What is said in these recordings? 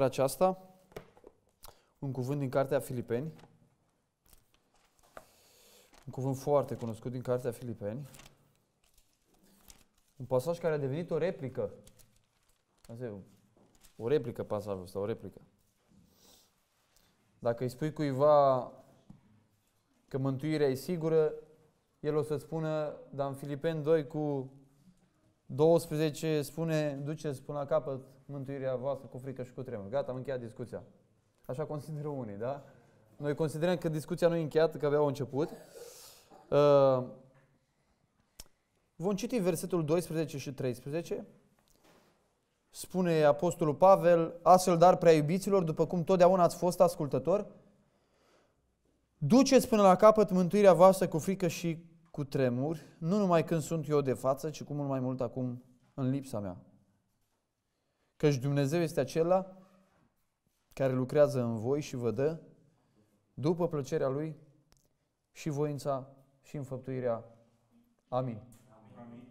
Seara aceasta, un cuvânt din Cartea Filipeni, un cuvânt foarte cunoscut din Cartea Filipeni, un pasaj care a devenit o replică. Asta e o replică pasajul ăsta, o replică. Dacă îi spui cuiva că mântuirea e sigură, el o să spună, dar în Filipeni 2 cu 12 spune, duceți până la capăt mântuirea voastră cu frică și cu tremur. Gata, am încheiat discuția. Așa consideră unii, da? Noi considerăm că discuția nu e încheiată, că avea au început. Uh, vom citi versetul 12 și 13. Spune Apostolul Pavel, astfel dar prea iubiților, după cum totdeauna ați fost ascultători, duceți până la capăt mântuirea voastră cu frică și cu tremur, nu numai când sunt eu de față, ci cu mult mai mult acum în lipsa mea. Căci Dumnezeu este acela care lucrează în voi și vă dă după plăcerea Lui și voința și înfăptuirea. Amin. Amin.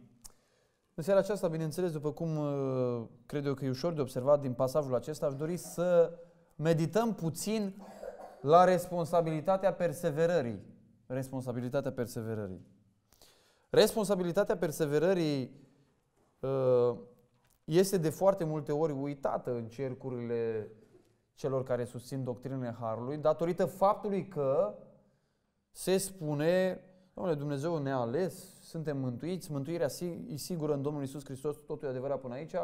În seara aceasta, bineînțeles, după cum uh, cred eu că e ușor de observat din pasajul acesta, aș dori să medităm puțin la responsabilitatea perseverării responsabilitatea perseverării. Responsabilitatea perseverării uh, este de foarte multe ori uitată în cercurile celor care susțin doctrinele Harului, datorită faptului că se spune, Domnule Dumnezeu ne-a ales, suntem mântuiți, mântuirea e sigură în Domnul Isus Hristos, totul e adevărat până aici,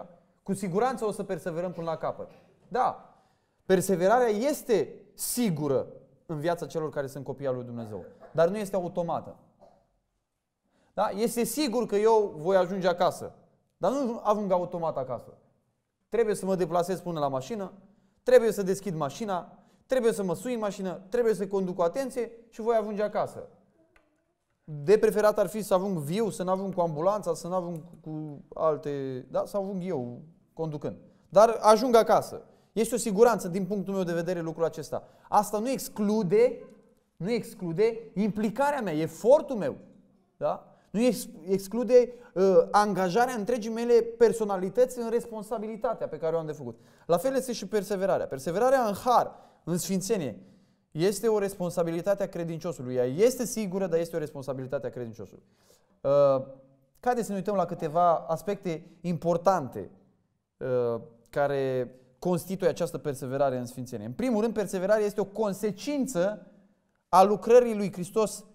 cu siguranță o să perseverăm până la capăt. Da, perseverarea este sigură în viața celor care sunt copii al lui Dumnezeu dar nu este automată. Da? Este sigur că eu voi ajunge acasă, dar nu ajung automat acasă. Trebuie să mă deplasez până la mașină, trebuie să deschid mașina, trebuie să mă sui în mașină, trebuie să conduc cu atenție și voi ajunge acasă. De preferat ar fi să ajung viu, să nu ajung cu ambulanța, să nu ajung cu alte... Da? Să ajung eu conducând. Dar ajung acasă. Este o siguranță din punctul meu de vedere lucrul acesta. Asta nu exclude nu exclude implicarea mea, efortul meu. Da? Nu exclude uh, angajarea întregii mele personalități în responsabilitatea pe care o am de făcut. La fel este și perseverarea. Perseverarea în har, în sfințenie, este o responsabilitate a credinciosului. Ea este sigură, dar este o responsabilitate a credinciosului. Uh, Haideți să ne uităm la câteva aspecte importante uh, care constituie această perseverare în Sfințenie. În primul rând, perseverarea este o consecință a lucrării lui Hristos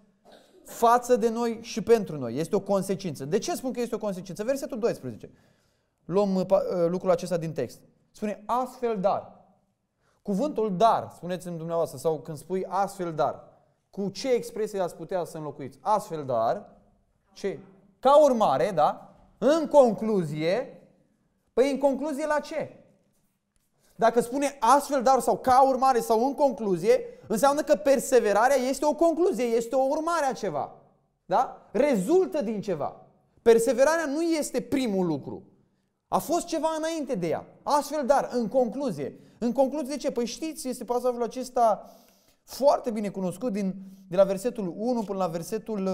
față de noi și pentru noi. Este o consecință. De ce spun că este o consecință? Versetul 12. Luăm uh, uh, lucrul acesta din text. Spune astfel dar. Cuvântul dar, spuneți-mi dumneavoastră, sau când spui astfel dar, cu ce expresie ați putea să înlocuiți? Astfel dar, ce? Ca urmare, da? În concluzie, păi în concluzie la ce? Dacă spune astfel dar sau ca urmare sau în concluzie, înseamnă că perseverarea este o concluzie, este o urmare a ceva. Da? Rezultă din ceva. Perseverarea nu este primul lucru. A fost ceva înainte de ea. Astfel dar, în concluzie. În concluzie ce? Păi știți, este pasajul acesta foarte bine cunoscut din, de la versetul 1 până la versetul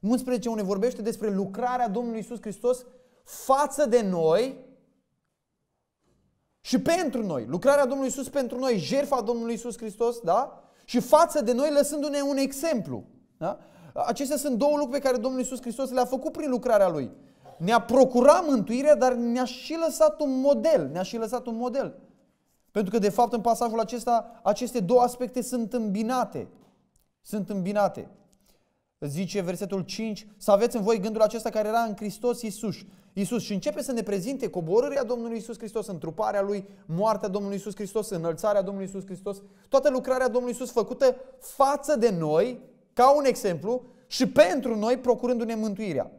11 uh, unde vorbește despre lucrarea Domnului Isus Hristos față de noi și pentru noi. Lucrarea Domnului Isus pentru noi, jertfa Domnului Isus Hristos, da? Și față de noi lăsându-ne un exemplu. Da? Acestea sunt două lucruri pe care Domnul Isus Hristos le-a făcut prin lucrarea Lui. Ne-a procurat mântuirea, dar ne-a și lăsat un model. Ne-a și lăsat un model. Pentru că, de fapt, în pasajul acesta, aceste două aspecte sunt îmbinate. Sunt îmbinate. Zice versetul 5, să aveți în voi gândul acesta care era în Hristos Iisus, Isus și începe să ne prezinte coborârea Domnului Isus Hristos, întruparea Lui, moartea Domnului Isus Hristos, înălțarea Domnului Isus Hristos, toată lucrarea Domnului Isus făcută față de noi, ca un exemplu, și pentru noi, procurându-ne mântuirea.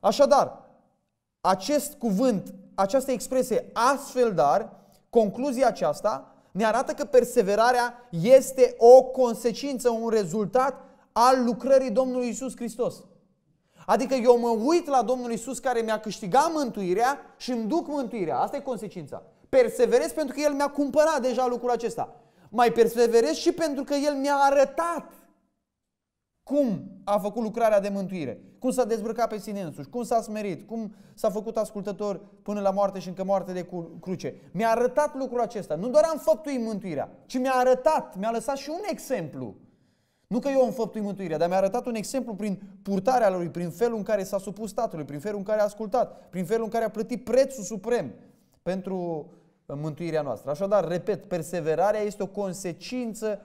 Așadar, acest cuvânt, această expresie, astfel dar, concluzia aceasta ne arată că perseverarea este o consecință, un rezultat al lucrării Domnului Isus Hristos. Adică eu mă uit la Domnul Isus care mi-a câștigat mântuirea și îmi duc mântuirea. Asta e consecința. Perseverez pentru că El mi-a cumpărat deja lucrul acesta. Mai perseverez și pentru că El mi-a arătat cum a făcut lucrarea de mântuire, cum s-a dezbrăcat pe sine însuși, cum s-a smerit, cum s-a făcut ascultător până la moarte și încă moarte de cruce. Mi-a arătat lucrul acesta. Nu doar am făptuit mântuirea, ci mi-a arătat, mi-a lăsat și un exemplu nu că eu am înfăptui mântuirea, dar mi-a arătat un exemplu prin purtarea lui, prin felul în care s-a supus statului, prin felul în care a ascultat, prin felul în care a plătit prețul suprem pentru uh, mântuirea noastră. Așadar, repet, perseverarea este o consecință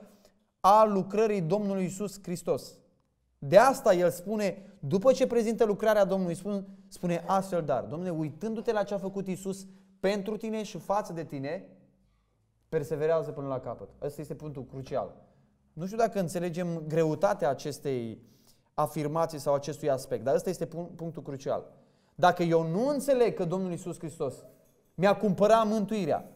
a lucrării Domnului Isus Hristos. De asta el spune, după ce prezintă lucrarea Domnului, spune, spune astfel dar, Domnule, uitându-te la ce a făcut Isus pentru tine și față de tine, perseverează până la capăt. Asta este punctul crucial. Nu știu dacă înțelegem greutatea acestei afirmații sau acestui aspect, dar ăsta este punctul crucial. Dacă eu nu înțeleg că Domnul Isus Hristos mi-a cumpărat mântuirea,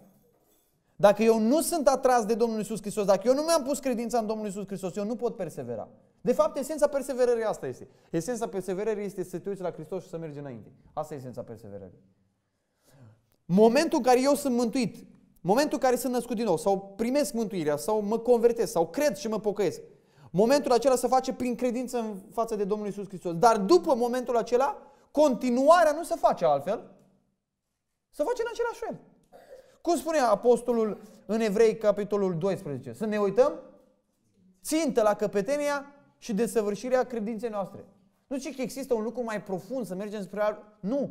dacă eu nu sunt atras de Domnul Isus Hristos, dacă eu nu mi-am pus credința în Domnul Isus Hristos, eu nu pot persevera. De fapt, esența perseverării asta este. Esența perseverării este să te uiți la Hristos și să mergi înainte. Asta e esența perseverării. Momentul în care eu sunt mântuit, Momentul în care sunt născut din nou sau primesc mântuirea sau mă convertesc sau cred și mă pocăiesc. Momentul acela se face prin credință în față de Domnul Isus Hristos. Dar după momentul acela, continuarea nu se face altfel, se face în același fel. Cum spune apostolul în Evrei, capitolul 12? Să ne uităm țintă la căpetenia și desăvârșirea credinței noastre. Nu zice că există un lucru mai profund, să mergem spre altul. Nu.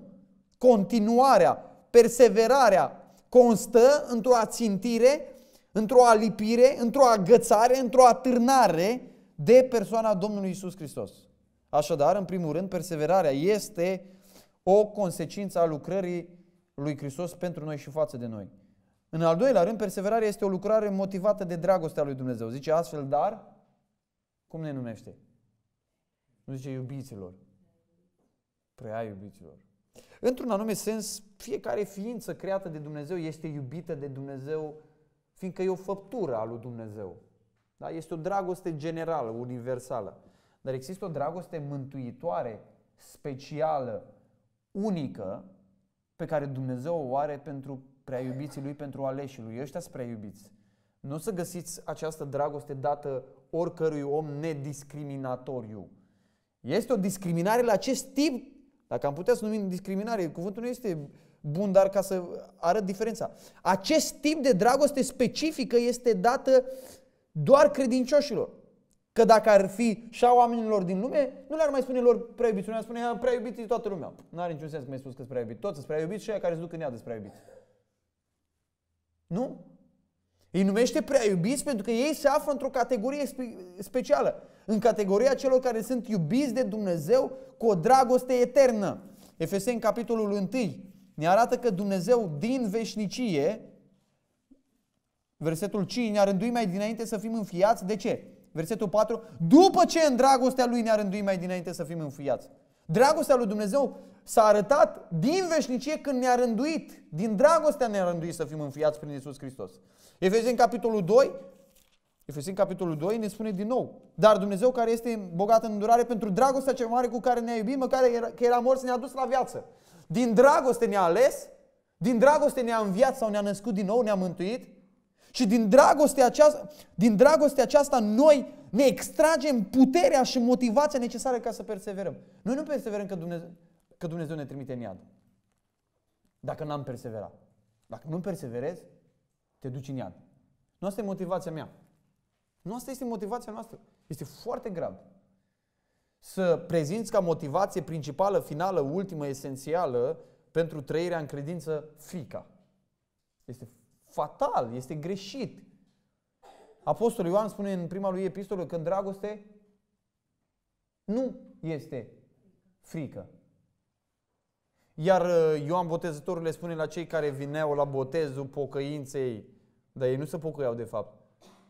Continuarea, perseverarea, constă într-o ațintire, într-o alipire, într-o agățare, într-o atârnare de persoana Domnului Isus Hristos. Așadar, în primul rând, perseverarea este o consecință a lucrării lui Hristos pentru noi și față de noi. În al doilea rând, perseverarea este o lucrare motivată de dragostea lui Dumnezeu. Zice astfel, dar, cum ne numește? Nu zice iubiților. Prea iubiților. Într-un anume sens, fiecare ființă creată de Dumnezeu este iubită de Dumnezeu, fiindcă e o făptură a lui Dumnezeu. Da? Este o dragoste generală, universală. Dar există o dragoste mântuitoare, specială, unică, pe care Dumnezeu o are pentru prea iubiții lui, pentru aleșii lui. Ăștia sunt prea iubiți. Nu o să găsiți această dragoste dată oricărui om nediscriminatoriu. Este o discriminare la acest tip dacă am putea să numim discriminare, cuvântul nu este bun, dar ca să arăt diferența. Acest tip de dragoste specifică este dată doar credincioșilor. Că dacă ar fi și a oamenilor din lume, nu le-ar mai spune lor prea iubiți. Unii ar spune prea iubiți toată lumea. Nu are niciun sens că mi-ai spus că prea iubiți. Toți sunt prea iubiți și aia care se duc în iad prea iubiți. Nu? Îi numește prea iubiți pentru că ei se află într-o categorie specială în categoria celor care sunt iubiți de Dumnezeu cu o dragoste eternă. Efeseni, capitolul 1, ne arată că Dumnezeu din veșnicie, versetul 5, ne-a rânduit mai dinainte să fim înfiați. De ce? Versetul 4, după ce în dragostea Lui ne-a rânduit mai dinainte să fim înfiați. Dragostea lui Dumnezeu s-a arătat din veșnicie când ne-a rânduit. Din dragostea ne-a rânduit să fim înfiați prin Isus Hristos. Efeseni, capitolul 2, Efeseni, capitolul 2, ne spune din nou. Dar Dumnezeu care este bogat în durare pentru dragostea cea mare cu care ne-a iubit, măcar că era mort, să ne-a dus la viață. Din dragoste ne-a ales, din dragoste ne-a înviat sau ne-a născut din nou, ne-a mântuit. Și din dragostea aceasta, din dragostea aceasta noi ne extragem puterea și motivația necesară ca să perseverăm. Noi nu perseverăm că Dumnezeu, că Dumnezeu ne trimite în iad. Dacă n-am perseverat. Dacă nu perseverezi, te duci în iad. Nu asta e motivația mea. Nu asta este motivația noastră. Este foarte grav. Să prezinți ca motivație principală, finală, ultimă, esențială pentru trăirea în credință frica. Este fatal, este greșit. Apostolul Ioan spune în prima lui epistolă că în dragoste nu este frică. Iar uh, Ioan Botezătorul le spune la cei care vineau la botezul pocăinței, dar ei nu se pocăiau de fapt,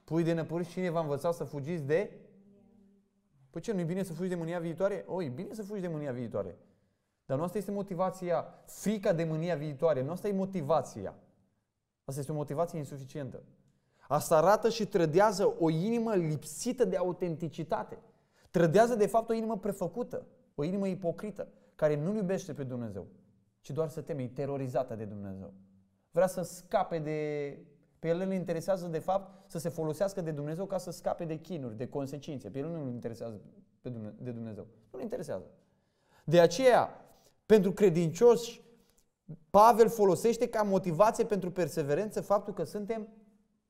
Pui de năpârși, cine v-a învățat să fugiți de? Păi ce, nu-i bine să fugi de mânia viitoare? O, e bine să fugi de mânia viitoare. Dar nu asta este motivația, frica de mânia viitoare. Nu asta e motivația. Asta este o motivație insuficientă. Asta arată și trădează o inimă lipsită de autenticitate. Trădează, de fapt, o inimă prefăcută, o inimă ipocrită, care nu iubește pe Dumnezeu, ci doar să teme, e terorizată de Dumnezeu. Vrea să scape de... Pe el îl interesează, de fapt, să se folosească de Dumnezeu ca să scape de chinuri, de consecințe. Pe el nu îl interesează de Dumnezeu. nu îl interesează. De aceea, pentru credincioși, Pavel folosește ca motivație pentru perseverență faptul că suntem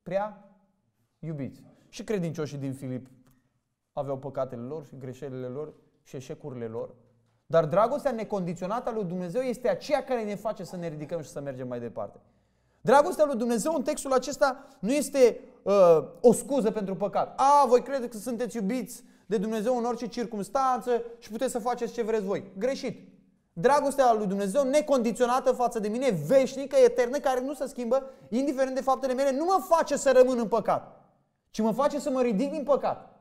prea iubiți. Și credincioșii din Filip aveau păcatele lor și greșelile lor și eșecurile lor. Dar dragostea necondiționată a lui Dumnezeu este aceea care ne face să ne ridicăm și să mergem mai departe. Dragostea lui Dumnezeu în textul acesta nu este uh, o scuză pentru păcat. A, voi credeți că sunteți iubiți de Dumnezeu în orice circunstanță și puteți să faceți ce vreți voi. Greșit. Dragostea lui Dumnezeu necondiționată față de mine, veșnică, eternă, care nu se schimbă, indiferent de faptele mele, nu mă face să rămân în păcat, ci mă face să mă ridic din păcat.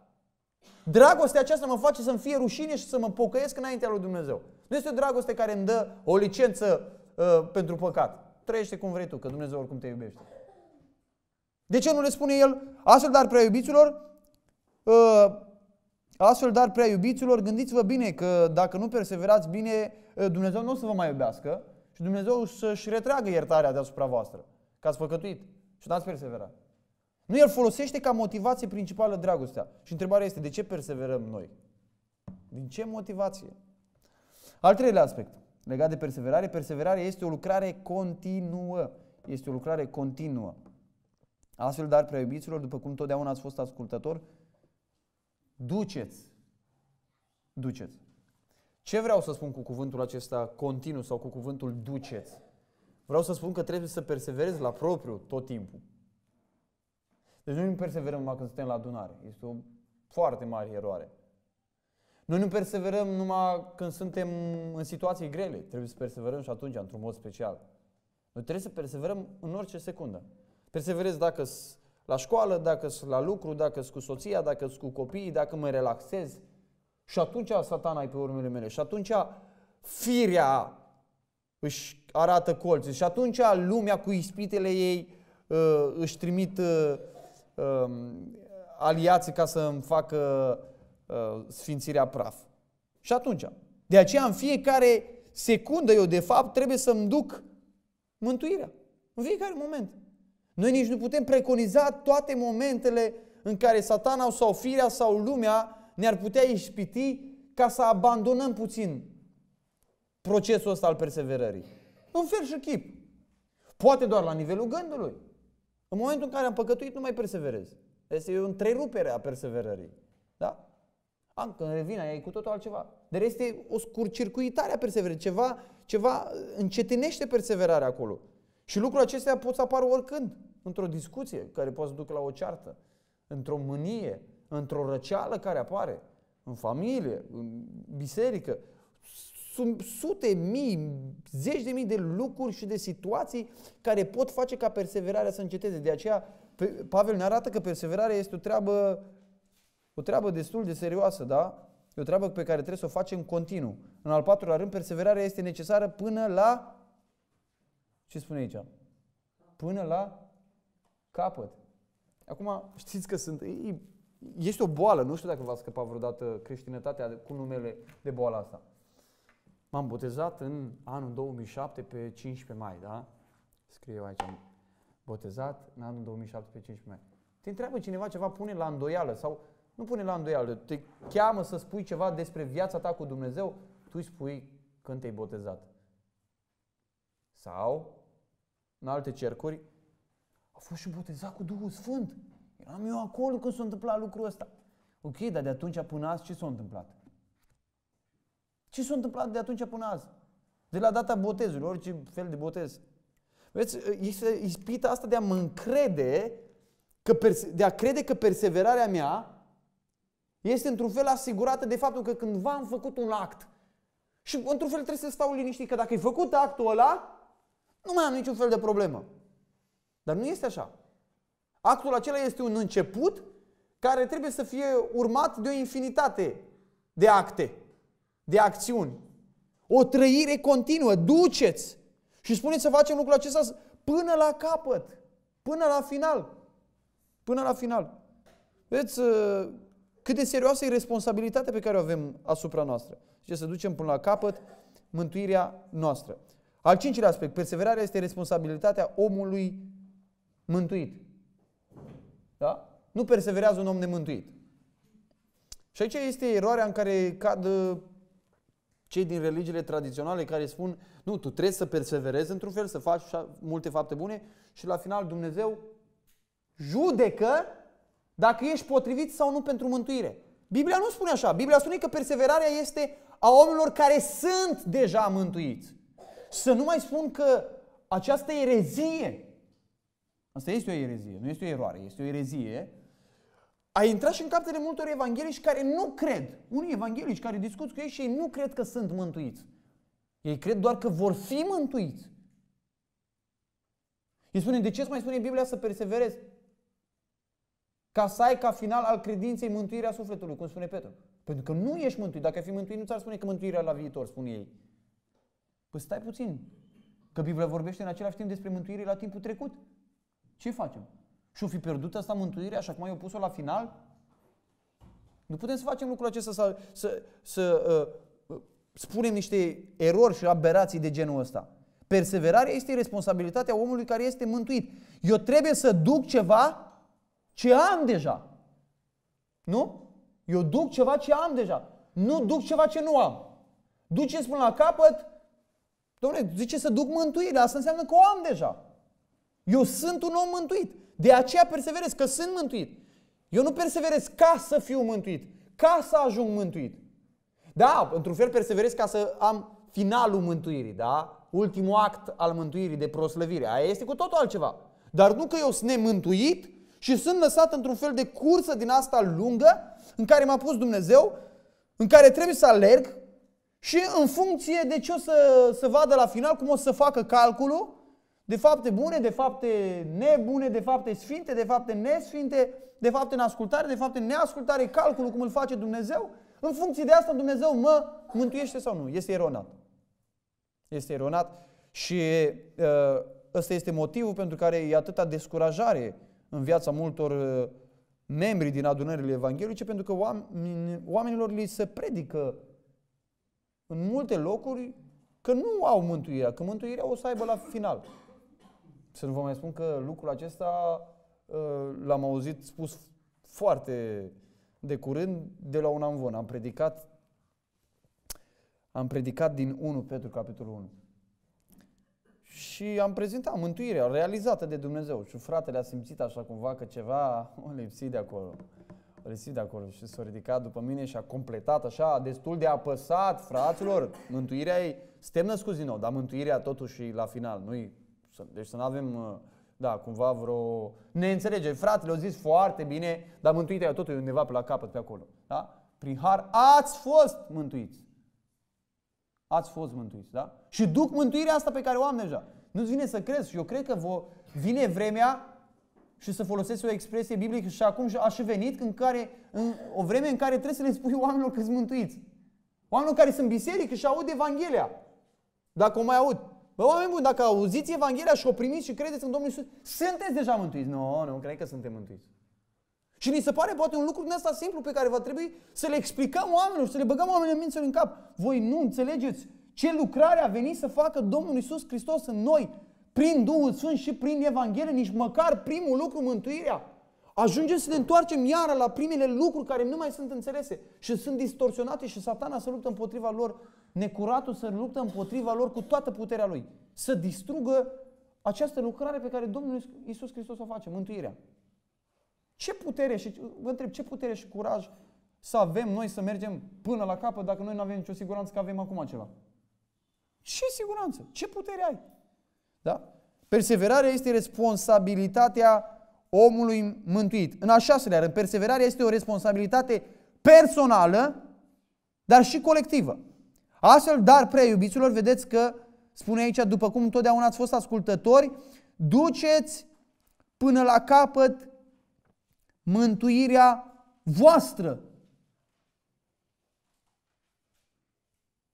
Dragostea aceasta mă face să-mi fie rușine și să mă pocăiesc înaintea lui Dumnezeu. Nu este o dragoste care îmi dă o licență uh, pentru păcat. Trăiește cum vrei tu, că Dumnezeu oricum te iubește. De ce nu le spune el? Astfel, dar prea iubiților, uh, astfel, dar prea iubiților, gândiți-vă bine că dacă nu perseverați bine, uh, Dumnezeu nu o să vă mai iubească și Dumnezeu să-și retragă iertarea deasupra voastră, că ați făcătuit și n-ați perseverat. Nu el folosește ca motivație principală dragostea. Și întrebarea este, de ce perseverăm noi? Din ce motivație? Al treilea aspect legat de perseverare, perseverarea este o lucrare continuă. Este o lucrare continuă. Astfel, dar, iubiților, după cum totdeauna ați fost ascultător, duceți. Duceți. Ce vreau să spun cu cuvântul acesta continuu sau cu cuvântul duceți? Vreau să spun că trebuie să perseverezi la propriu tot timpul. Deci noi nu perseverăm numai când suntem la adunare. Este o foarte mare eroare. Noi nu perseverăm numai când suntem în situații grele. Trebuie să perseverăm și atunci, într-un mod special. Noi trebuie să perseverăm în orice secundă. Perseverez dacă sunt la școală, dacă sunt la lucru, dacă sunt cu soția, dacă sunt cu copiii, dacă mă relaxez. Și atunci satana e pe urmele mele. Și atunci firea își arată colții. Și atunci lumea cu ispitele ei uh, își trimit uh, um, aliații ca să îmi facă uh, sfințirea praf. Și atunci, de aceea în fiecare secundă eu de fapt trebuie să-mi duc mântuirea. În fiecare moment. Noi nici nu putem preconiza toate momentele în care satana sau firea sau lumea ne-ar putea ispiti ca să abandonăm puțin procesul ăsta al perseverării. În fel și chip. Poate doar la nivelul gândului. În momentul în care am păcătuit, nu mai perseverez. Este o întrerupere a perseverării. Da? Am, când revin, e cu totul altceva. Dar este o scurcircuitare a perseverării. Ceva, ceva încetinește perseverarea acolo. Și lucrul acestea pot să apară oricând, într-o discuție care poate să ducă la o ceartă, într-o mânie, într-o răceală care apare, în familie, în biserică. Sunt sute, mii, zeci de mii de lucruri și de situații care pot face ca perseverarea să înceteze. De aceea Pavel ne arată că perseverarea este o treabă, o treabă destul de serioasă, da? E o treabă pe care trebuie să o facem continuu. În al patrulea rând, perseverarea este necesară până la ce spune aici? Până la capăt. Acum, știți că sunt... E, este o boală, nu știu dacă v-a scăpat vreodată creștinătatea cu numele de boala asta. M-am botezat în anul 2007 pe 15 mai, da? Scrie eu aici, am botezat în anul 2007 pe 15 mai. Te întreabă cineva ceva, pune la îndoială sau nu pune la îndoială, te cheamă să spui ceva despre viața ta cu Dumnezeu, tu îi spui când te-ai botezat. Sau, în alte cercuri, a fost și botezat cu Duhul Sfânt. Eram eu acolo când s-a întâmplat lucrul ăsta. Ok, dar de atunci până azi ce s-a întâmplat? Ce s-a întâmplat de atunci până azi? De la data botezului, orice fel de botez. Vezi, este ispita asta de a mă încrede, că de a crede că perseverarea mea este într-un fel asigurată de faptul că cândva am făcut un act. Și într-un fel trebuie să stau liniștit că dacă ai făcut actul ăla, nu mai am niciun fel de problemă. Dar nu este așa. Actul acela este un început care trebuie să fie urmat de o infinitate de acte, de acțiuni. O trăire continuă. Duceți și spuneți să facem lucrul acesta până la capăt, până la final. Până la final. Vedeți uh, cât de serioasă e responsabilitatea pe care o avem asupra noastră. Și să ducem până la capăt mântuirea noastră. Al cincilea aspect, perseverarea este responsabilitatea omului mântuit. Da? Nu perseverează un om nemântuit. Și aici este eroarea în care cad uh, cei din religiile tradiționale care spun nu, tu trebuie să perseverezi într-un fel, să faci multe fapte bune și la final Dumnezeu judecă dacă ești potrivit sau nu pentru mântuire. Biblia nu spune așa. Biblia spune că perseverarea este a omilor care sunt deja mântuiți. Să nu mai spun că această erezie, asta este o erezie, nu este o eroare, este o erezie, a intrat și în captele multor evanghelici care nu cred, unii evanghelici care discut cu ei și ei nu cred că sunt mântuiți. Ei cred doar că vor fi mântuiți. Îi spune, de ce îți mai spune Biblia să perseverezi? Ca să ai ca final al credinței mântuirea sufletului, cum spune Petru. Pentru că nu ești mântuit. Dacă ai fi mântuit, nu ți-ar spune că mântuirea la viitor, spun ei. Păi stai puțin, că Biblia vorbește în același timp despre mântuire la timpul trecut. Ce facem? Și-o fi pierdut asta mântuirea, așa cum ai pus-o la final? Nu putem să facem lucrul acesta, să, să, să uh, uh, spunem niște erori și aberații de genul ăsta. Perseverarea este responsabilitatea omului care este mântuit. Eu trebuie să duc ceva ce am deja. Nu? Eu duc ceva ce am deja. Nu duc ceva ce nu am. Duceți până la capăt Domnule, zice să duc mântuirea, asta înseamnă că o am deja. Eu sunt un om mântuit. De aceea perseverez, că sunt mântuit. Eu nu perseverez ca să fiu mântuit, ca să ajung mântuit. Da, într-un fel perseverez ca să am finalul mântuirii, da? Ultimul act al mântuirii de proslăvire. Aia este cu totul altceva. Dar nu că eu sunt nemântuit și sunt lăsat într-un fel de cursă din asta lungă în care m-a pus Dumnezeu, în care trebuie să alerg, și în funcție de ce o să, să vadă la final, cum o să facă calculul, de fapte bune, de fapte nebune, de fapte sfinte, de fapte nesfinte, de fapte în ascultare, de fapte neascultare, calculul cum îl face Dumnezeu, în funcție de asta Dumnezeu mă mântuiește sau nu. Este eronat. Este eronat și uh, ăsta este motivul pentru care e atâta descurajare în viața multor uh, membri din adunările evanghelice, pentru că oamenilor li se predică în multe locuri că nu au mântuirea, că mântuirea o să aibă la final. Să nu vă mai spun că lucrul acesta ă, l-am auzit spus foarte de curând de la un amvon. Am predicat am predicat din 1 Petru capitolul 1. Și am prezentat mântuirea realizată de Dumnezeu. Și fratele a simțit așa cumva că ceva o lipsit de acolo lipsit de acolo și s-a ridicat după mine și a completat așa, destul de apăsat, fraților. Mântuirea e, suntem născuți din nou, dar mântuirea totuși la final. Nu deci să nu avem, uh, da, cumva vreo neînțelegere. Fratele au zis foarte bine, dar mântuirea totul e undeva pe la capăt, pe acolo. Da? Prin har ați fost mântuiți. Ați fost mântuiți, da? Și duc mântuirea asta pe care o am deja. Nu-ți vine să crezi și eu cred că vine vremea și să folosesc o expresie biblică și acum aș și venit în care, în o vreme în care trebuie să le spui oamenilor că sunt mântuiți. Oamenilor care sunt biserică și aud Evanghelia. Dacă o mai aud. Bă, oameni buni, dacă auziți Evanghelia și o primiți și credeți în Domnul Isus, sunteți deja mântuiți. Nu, no, nu cred că suntem mântuiți. Și ni se pare poate un lucru din asta simplu pe care va trebui să le explicăm oamenilor și să le băgăm oamenilor în minților în cap. Voi nu înțelegeți ce lucrare a venit să facă Domnul Isus Hristos în noi prin Duhul Sfânt și prin Evanghelie, nici măcar primul lucru, mântuirea. Ajungem să ne întoarcem iară la primele lucruri care nu mai sunt înțelese și sunt distorsionate și satana să luptă împotriva lor, necuratul să luptă împotriva lor cu toată puterea lui. Să distrugă această lucrare pe care Domnul Isus Hristos o face, mântuirea. Ce putere și, vă întreb, ce putere și curaj să avem noi să mergem până la capăt dacă noi nu avem nicio siguranță că avem acum acela? Ce siguranță? Ce putere ai? Da? Perseverarea este responsabilitatea omului mântuit. În a șaselea rând, perseverarea este o responsabilitate personală, dar și colectivă. Astfel, dar prea iubiților, vedeți că spune aici, după cum întotdeauna ați fost ascultători, duceți până la capăt mântuirea voastră.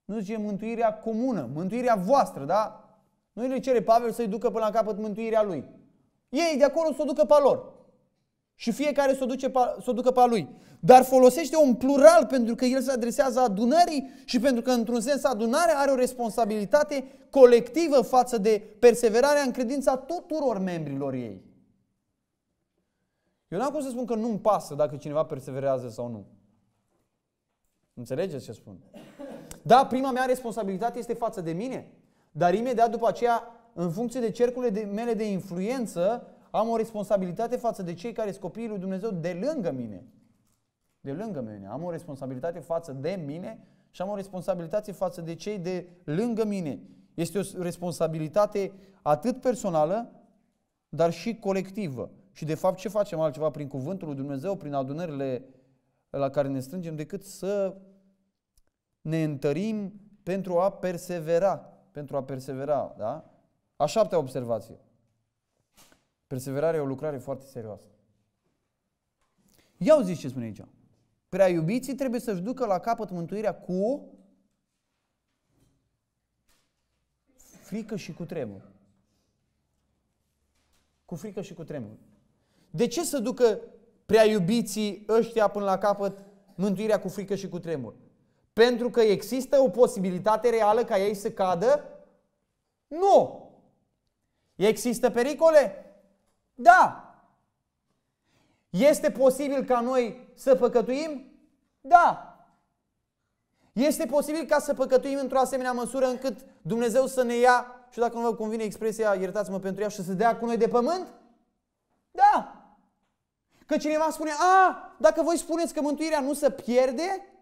Nu zice mântuirea comună, mântuirea voastră, da? Noi le cere Pavel să-i ducă până la capăt mântuirea lui. Ei de acolo să o ducă pe lor. Și fiecare să o, duce, să o ducă pe lui. Dar folosește un plural pentru că el se adresează adunării și pentru că, într-un sens, adunarea are o responsabilitate colectivă față de perseverarea în credința tuturor membrilor ei. Eu n-am cum să spun că nu-mi pasă dacă cineva perseverează sau nu. Înțelegeți ce spun? Da, prima mea responsabilitate este față de mine. Dar imediat după aceea, în funcție de cercurile mele de influență, am o responsabilitate față de cei care sunt copiii lui Dumnezeu de lângă mine. De lângă mine. Am o responsabilitate față de mine și am o responsabilitate față de cei de lângă mine. Este o responsabilitate atât personală, dar și colectivă. Și de fapt ce facem altceva prin cuvântul lui Dumnezeu, prin adunările la care ne strângem, decât să ne întărim pentru a persevera pentru a persevera, da? A șaptea observație. Perseverarea e o lucrare foarte serioasă. Ia zis ce spune aici. Prea iubiții trebuie să-și ducă la capăt mântuirea cu frică și cu tremur. Cu frică și cu tremur. De ce să ducă prea iubiții ăștia până la capăt mântuirea cu frică și cu tremur? Pentru că există o posibilitate reală ca ei să cadă? Nu! Există pericole? Da! Este posibil ca noi să păcătuim? Da! Este posibil ca să păcătuim într-o asemenea măsură încât Dumnezeu să ne ia, și dacă nu vă convine expresia, iertați-mă pentru ea, și să dea cu noi de pământ? Da! Că cineva spune, a, dacă voi spuneți că mântuirea nu se pierde,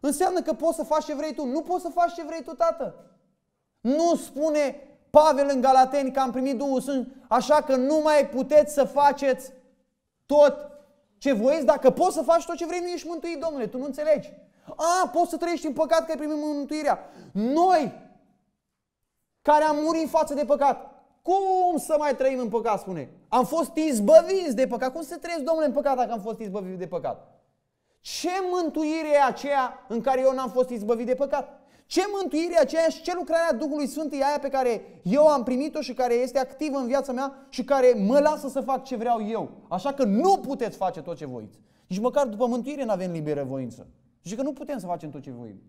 Înseamnă că poți să faci ce vrei tu. Nu poți să faci ce vrei tu, tată. Nu spune Pavel în Galateni că am primit Duhul Sfânt, așa că nu mai puteți să faceți tot ce voiți. Dacă poți să faci tot ce vrei, nu ești mântuit, domnule, tu nu înțelegi. A, poți să trăiești în păcat că ai primit mântuirea. Noi, care am murit în față de păcat, cum să mai trăim în păcat, spune? Am fost izbăviți de păcat. Cum să trăiesc, domnule, în păcat dacă am fost izbăviți de păcat? Ce mântuire e aceea în care eu n-am fost izbăvit de păcat? Ce mântuire e aceea și ce lucrarea Duhului Sfânt e aia pe care eu am primit-o și care este activă în viața mea și care mă lasă să fac ce vreau eu? Așa că nu puteți face tot ce voiți. Nici măcar după mântuire nu avem liberă voință. Și că nu putem să facem tot ce voim.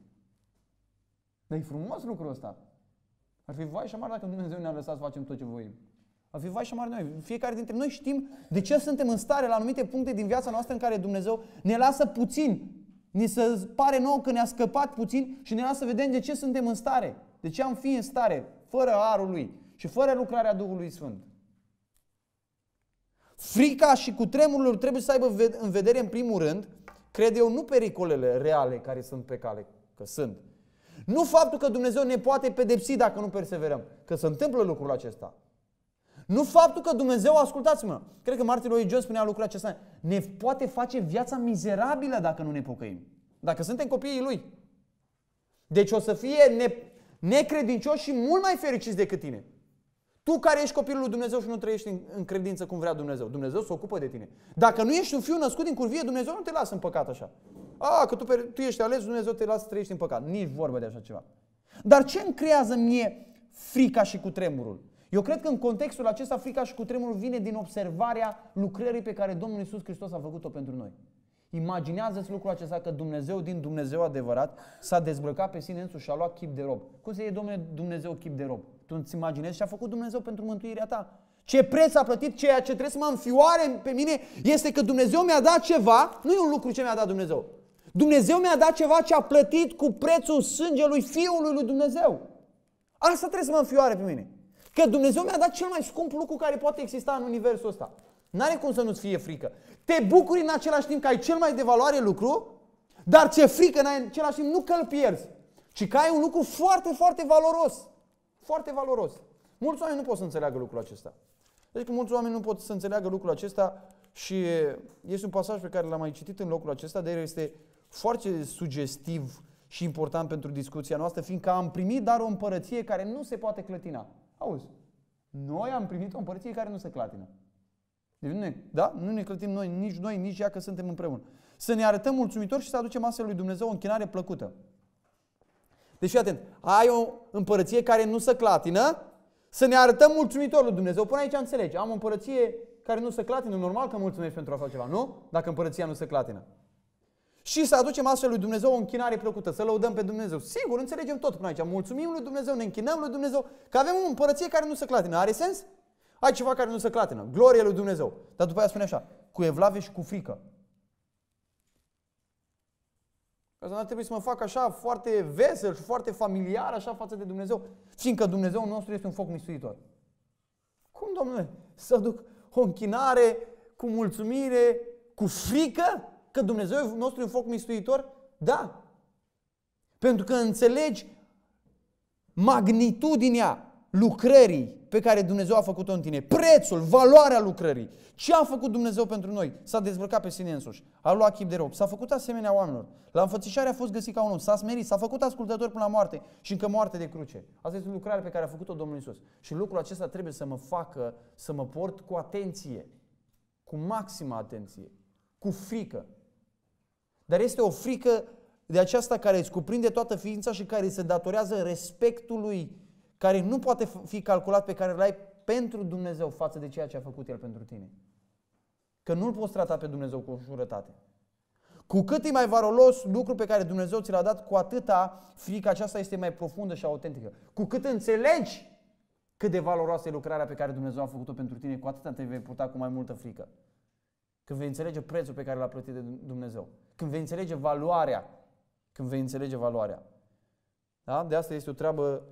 Dar e frumos lucrul ăsta. Ar fi vai și amar dacă Dumnezeu ne-a lăsat să facem tot ce voim. Avivai și mare noi. Fiecare dintre noi știm de ce suntem în stare la anumite puncte din viața noastră în care Dumnezeu ne lasă puțin. Ni se pare nou că ne-a scăpat puțin și ne lasă să vedem de ce suntem în stare. De ce am fi în stare fără arul lui și fără lucrarea Duhului Sfânt. Frica și cu tremurilor trebuie să aibă în vedere în primul rând, cred eu, nu pericolele reale care sunt pe cale, că sunt. Nu faptul că Dumnezeu ne poate pedepsi dacă nu perseverăm, că se întâmplă lucrul acesta. Nu faptul că Dumnezeu, ascultați-mă, cred că Martin Lloyd Jones spunea lucrul acesta, ne poate face viața mizerabilă dacă nu ne pocăim. Dacă suntem copiii lui. Deci o să fie ne, necredincioși și mult mai fericiți decât tine. Tu care ești copilul lui Dumnezeu și nu trăiești în, în credință cum vrea Dumnezeu. Dumnezeu se ocupă de tine. Dacă nu ești un fiu născut din curvie, Dumnezeu nu te lasă în păcat așa. A, că tu, tu ești ales, Dumnezeu te lasă să trăiești în păcat. Nici vorbă de așa ceva. Dar ce îmi creează mie frica și cu tremurul? Eu cred că în contextul acesta frica și cutremurul vine din observarea lucrării pe care Domnul Isus Hristos a făcut-o pentru noi. Imaginează-ți lucrul acesta că Dumnezeu din Dumnezeu adevărat s-a dezbrăcat pe sine însuși și a luat chip de rob. Cum să iei, Domnule, Dumnezeu chip de rob? Tu îți imaginezi ce a făcut Dumnezeu pentru mântuirea ta? Ce preț a plătit, ceea ce trebuie să mă înfioare pe mine este că Dumnezeu mi-a dat ceva, nu e un lucru ce mi-a dat Dumnezeu. Dumnezeu mi-a dat ceva ce a plătit cu prețul sângelui Fiului lui Dumnezeu. Asta trebuie să mă înfioare pe mine. Că Dumnezeu mi-a dat cel mai scump lucru care poate exista în universul ăsta. N-are cum să nu-ți fie frică. Te bucuri în același timp că ai cel mai de valoare lucru, dar ce frică în același timp nu că îl pierzi, ci că ai un lucru foarte, foarte valoros. Foarte valoros. Mulți oameni nu pot să înțeleagă lucrul acesta. Deci că mulți oameni nu pot să înțeleagă lucrul acesta și este un pasaj pe care l-am mai citit în locul acesta, de este foarte sugestiv și important pentru discuția noastră, fiindcă am primit dar o împărăție care nu se poate clătina auzi, noi am primit o împărăție care nu se clatină. Deci nu ne, da? nu ne clătim noi, nici noi, nici ea că suntem împreună. Să ne arătăm mulțumitor și să aducem astfel lui Dumnezeu o închinare plăcută. Deci fii atent, ai o împărăție care nu se clatină, să ne arătăm mulțumitor lui Dumnezeu. Până aici înțelegi, am o împărăție care nu se clatină, normal că mulțumesc pentru a face ceva, nu? Dacă împărăția nu se clatină și să aducem astfel lui Dumnezeu o închinare plăcută, să lăudăm pe Dumnezeu. Sigur, înțelegem tot până aici. Mulțumim lui Dumnezeu, ne închinăm lui Dumnezeu, că avem o împărăție care nu se clatină. Are sens? Ai ceva care nu se clatină. Glorie lui Dumnezeu. Dar după aia spune așa, cu evlave și cu frică. Ca să nu ar trebui să mă fac așa foarte vesel și foarte familiar așa față de Dumnezeu, fiindcă Dumnezeu nostru este un foc mistuitor. Cum, domnule, să duc o închinare cu mulțumire, cu frică? că Dumnezeu nostru e un foc mistuitor? Da. Pentru că înțelegi magnitudinea lucrării pe care Dumnezeu a făcut-o în tine, prețul, valoarea lucrării, ce a făcut Dumnezeu pentru noi, s-a dezbrăcat pe sine însuși, a luat chip de rob, s-a făcut asemenea oamenilor, la înfățișare a fost găsit ca un om, s-a smerit, s-a făcut ascultător până la moarte și încă moarte de cruce. Asta este lucrarea pe care a făcut-o Domnul Isus. Și lucrul acesta trebuie să mă facă să mă port cu atenție, cu maximă atenție, cu frică, dar este o frică de aceasta care îți cuprinde toată ființa și care se datorează respectului care nu poate fi calculat pe care îl ai pentru Dumnezeu față de ceea ce a făcut El pentru tine. Că nu-L poți trata pe Dumnezeu cu ușurătate. Cu cât e mai varolos lucru pe care Dumnezeu ți l-a dat, cu atâta frica aceasta este mai profundă și autentică. Cu cât înțelegi cât de valoroasă e lucrarea pe care Dumnezeu a făcut-o pentru tine, cu atâta te vei purta cu mai multă frică. că vei înțelege prețul pe care l-a plătit de Dumnezeu când vei înțelege valoarea. Când vei înțelege valoarea. Da? De asta este o treabă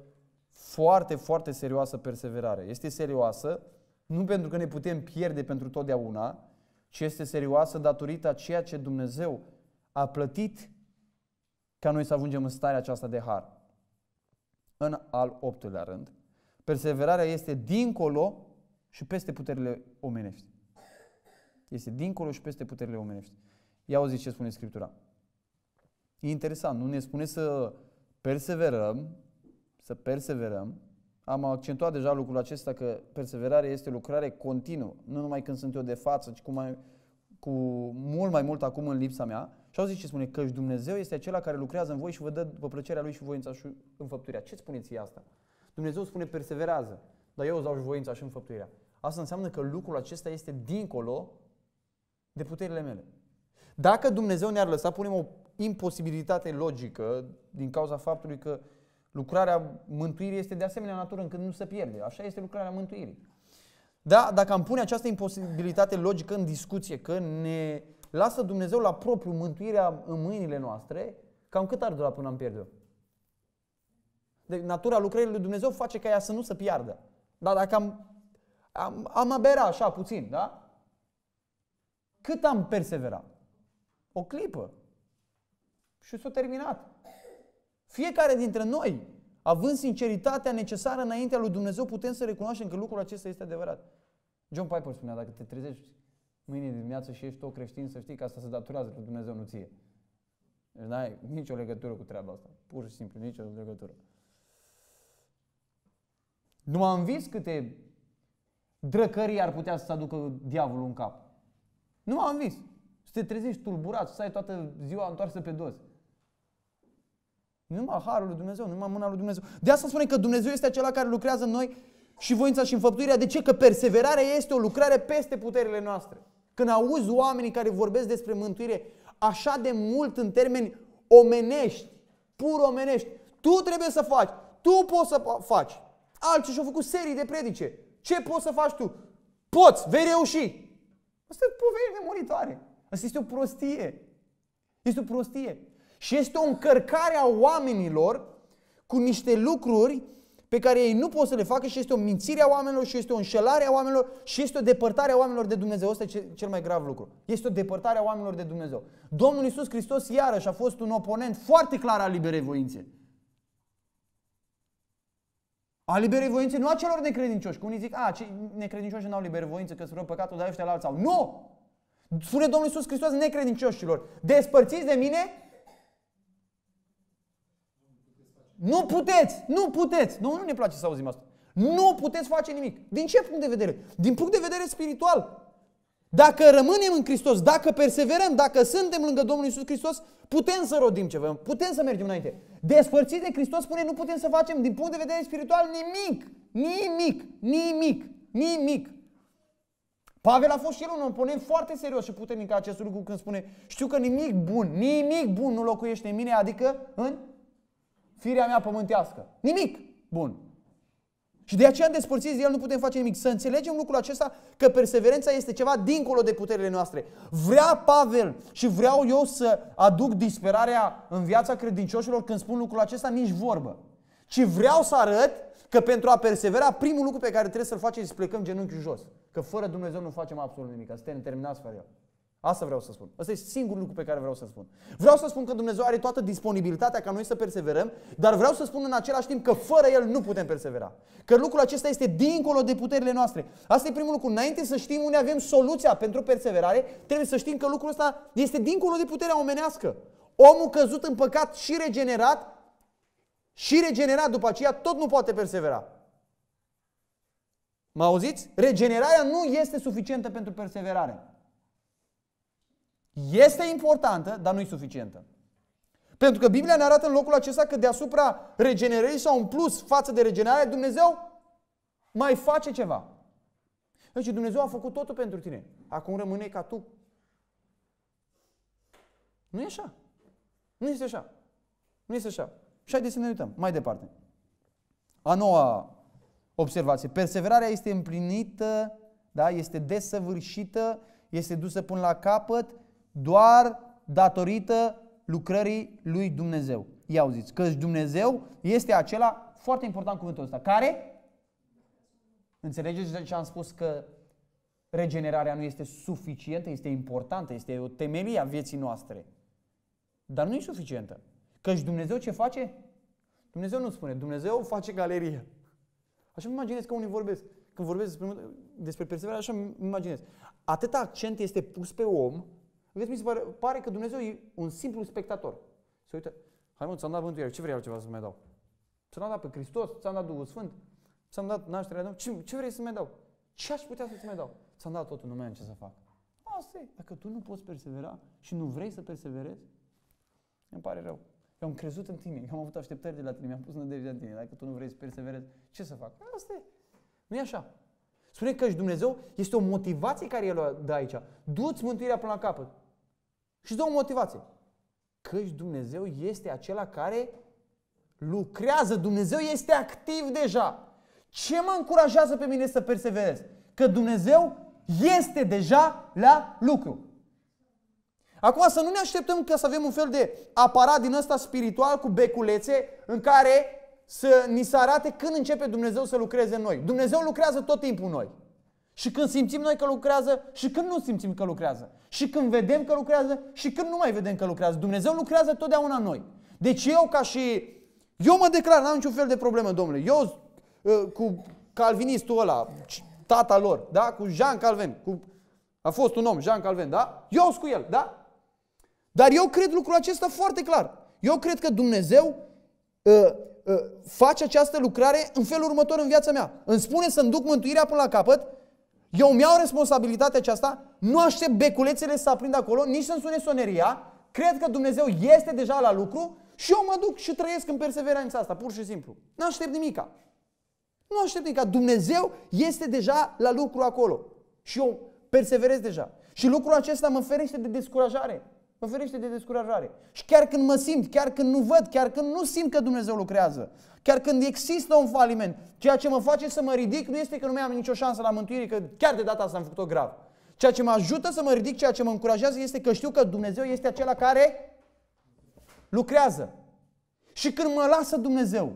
foarte, foarte serioasă perseverare. Este serioasă nu pentru că ne putem pierde pentru totdeauna, ci este serioasă datorită a ceea ce Dumnezeu a plătit ca noi să ajungem în starea aceasta de har. În al optulea rând, perseverarea este dincolo și peste puterile omenești. Este dincolo și peste puterile omenești. Ia auzi ce spune Scriptura. E interesant, nu ne spune să perseverăm, să perseverăm. Am accentuat deja lucrul acesta că perseverarea este lucrare continuă, nu numai când sunt eu de față, ci cu, mai, cu mult mai mult acum în lipsa mea. Și auzi ce spune, căci Dumnezeu este acela care lucrează în voi și vă dă după plăcerea Lui și voința și înfăptuirea. Ce spuneți asta? Dumnezeu spune perseverează, dar eu îți dau și voința și înfăptuirea. Asta înseamnă că lucrul acesta este dincolo de puterile mele. Dacă Dumnezeu ne-ar lăsa, punem o imposibilitate logică din cauza faptului că lucrarea mântuirii este de asemenea natură încât nu se pierde. Așa este lucrarea mântuirii. Da, dacă am pune această imposibilitate logică în discuție, că ne lasă Dumnezeu la propriu mântuirea în mâinile noastre, cam cât ar dura până am pierde Deci natura lucrării lui Dumnezeu face ca ea să nu se piardă. Dar dacă am, am, am aberat așa puțin, da? Cât am perseverat? O clipă. Și s-a terminat. Fiecare dintre noi, având sinceritatea necesară înaintea lui Dumnezeu, putem să recunoaștem că lucrul acesta este adevărat. John Piper spunea, dacă te trezești mâine dimineață și ești tot creștin, să știi că asta se datorează lui Dumnezeu, nu ție. Deci n-ai nicio legătură cu treaba asta. Pur și simplu, nicio legătură. Nu am vis câte drăcării ar putea să aducă diavolul în cap. Nu am vis. Și te trezești tulburat, să ai toată ziua întoarsă pe dos. Numai harul lui Dumnezeu, numai mâna lui Dumnezeu. De asta spune că Dumnezeu este acela care lucrează în noi și voința și înfăptuirea. De ce? Că perseverarea este o lucrare peste puterile noastre. Când auzi oamenii care vorbesc despre mântuire așa de mult în termeni omenești, pur omenești, tu trebuie să faci, tu poți să faci. Alții și-au făcut serii de predice. Ce poți să faci tu? Poți, vei reuși. Asta e poveste moritoare. Asta este o prostie. Este o prostie. Și este o încărcare a oamenilor cu niște lucruri pe care ei nu pot să le facă și este o mințire a oamenilor și este o înșelare a oamenilor și este o depărtare a oamenilor de Dumnezeu. Asta e cel mai grav lucru. Este o depărtare a oamenilor de Dumnezeu. Domnul Iisus Hristos iarăși a fost un oponent foarte clar al liberei voințe. A liberei voințe, nu a celor necredincioși. Cum unii zic, a, cei necredincioși nu au liberă voință, că sunt rău păcatul, dar ăștia la alții au. Nu! Spune Domnul Iisus Hristos necredincioșilor, despărțiți de mine, nu puteți, nu puteți. Nu, nu ne place să auzim asta. Nu puteți face nimic. Din ce punct de vedere? Din punct de vedere spiritual. Dacă rămânem în Hristos, dacă perseverăm, dacă suntem lângă Domnul Isus Hristos, putem să rodim ceva, putem să mergem înainte. Despărțiți de Hristos spune nu putem să facem din punct de vedere spiritual nimic. Nimic, nimic, nimic. Pavel a fost și el un oponent foarte serios și puternic acest lucru când spune știu că nimic bun, nimic bun nu locuiește în mine, adică în firea mea pământească. Nimic bun. Și de aceea despărțiți de el nu putem face nimic. Să înțelegem lucrul acesta că perseverența este ceva dincolo de puterile noastre. Vrea Pavel și vreau eu să aduc disperarea în viața credincioșilor când spun lucrul acesta, nici vorbă. Ci vreau să arăt Că pentru a persevera, primul lucru pe care trebuie să-l facem este să plecăm genunchiul jos. Că fără Dumnezeu nu facem absolut nimic. Asta e, terminați fără El. Asta vreau să spun. Asta e singurul lucru pe care vreau să spun. Vreau să spun că Dumnezeu are toată disponibilitatea ca noi să perseverăm, dar vreau să spun în același timp că fără El nu putem persevera. Că lucrul acesta este dincolo de puterile noastre. Asta e primul lucru. Înainte să știm unde avem soluția pentru perseverare, trebuie să știm că lucrul ăsta este dincolo de puterea omenească. Omul căzut în păcat și regenerat și regenerat după aceea, tot nu poate persevera. Mă auziți? Regenerarea nu este suficientă pentru perseverare. Este importantă, dar nu e suficientă. Pentru că Biblia ne arată în locul acesta că deasupra regenerării sau un plus față de regenerare, Dumnezeu mai face ceva. Deci Dumnezeu a făcut totul pentru tine. Acum rămâne ca tu. Nu e așa. Nu este așa. Nu este așa. Și haideți să ne uităm mai departe. A noua observație. Perseverarea este împlinită, da? este desăvârșită, este dusă până la capăt doar datorită lucrării lui Dumnezeu. Ia auziți, căci Dumnezeu este acela, foarte important cuvântul ăsta, care? Înțelegeți ce am spus că regenerarea nu este suficientă, este importantă, este o temelie a vieții noastre. Dar nu e suficientă. Căci Dumnezeu ce face? Dumnezeu nu spune, Dumnezeu face galerie. Așa îmi imaginez că unii vorbesc. Când vorbesc despre, despre perseverare, așa îmi imaginez. Atât accent este pus pe om, vedeți, mi se pare, pare că Dumnezeu e un simplu spectator. Se uită, hai mă, ți-am dat vântul ce vrei altceva să mai dau? Ți-am dat pe Hristos, ți-am dat Duhul Sfânt, ți-am dat nașterea Domnului. ce, ce vrei să mai dau? Ce aș putea să-ți mai dau? Ți-am dat totul, nu mai am ce să fac. Asta e. Dacă tu nu poți persevera și nu vrei să perseverezi, îmi pare rău. Eu am crezut în tine, am avut așteptări de la tine, mi-am pus nădejdea în tine. Dacă tu nu vrei să perseverezi, ce să fac? Asta e. Nu e așa. Spune că și Dumnezeu este o motivație care El o dă aici. Du-ți mântuirea până la capăt. Și dă o motivație. Căci Dumnezeu este acela care lucrează. Dumnezeu este activ deja. Ce mă încurajează pe mine să perseverez? Că Dumnezeu este deja la lucru. Acum să nu ne așteptăm că să avem un fel de aparat din ăsta spiritual cu beculețe în care să ni se arate când începe Dumnezeu să lucreze în noi. Dumnezeu lucrează tot timpul în noi. Și când simțim noi că lucrează și când nu simțim că lucrează. Și când vedem că lucrează și când nu mai vedem că lucrează. Dumnezeu lucrează totdeauna în noi. Deci eu ca și... Eu mă declar, n-am niciun fel de problemă, domnule. Eu ă, cu calvinistul ăla, tata lor, da? Cu Jean Calvin, cu... A fost un om, Jean Calvin, da? Eu cu el, da? Dar eu cred lucrul acesta foarte clar. Eu cred că Dumnezeu uh, uh, face această lucrare în felul următor în viața mea. Îmi spune să-mi duc mântuirea până la capăt, eu îmi iau responsabilitatea aceasta, nu aștept beculețele să aprind acolo, nici să-mi sune soneria, cred că Dumnezeu este deja la lucru și eu mă duc și trăiesc în perseverența asta, pur și simplu. Nu aștept nimica. Nu aștept nimica. Dumnezeu este deja la lucru acolo. Și eu perseverez deja. Și lucrul acesta mă ferește de descurajare. Vă ferește de descurajare. Și chiar când mă simt, chiar când nu văd, chiar când nu simt că Dumnezeu lucrează, chiar când există un faliment, ceea ce mă face să mă ridic nu este că nu mai am nicio șansă la mântuire, că chiar de data asta am făcut-o grav. Ceea ce mă ajută să mă ridic, ceea ce mă încurajează este că știu că Dumnezeu este acela care lucrează. Și când mă lasă Dumnezeu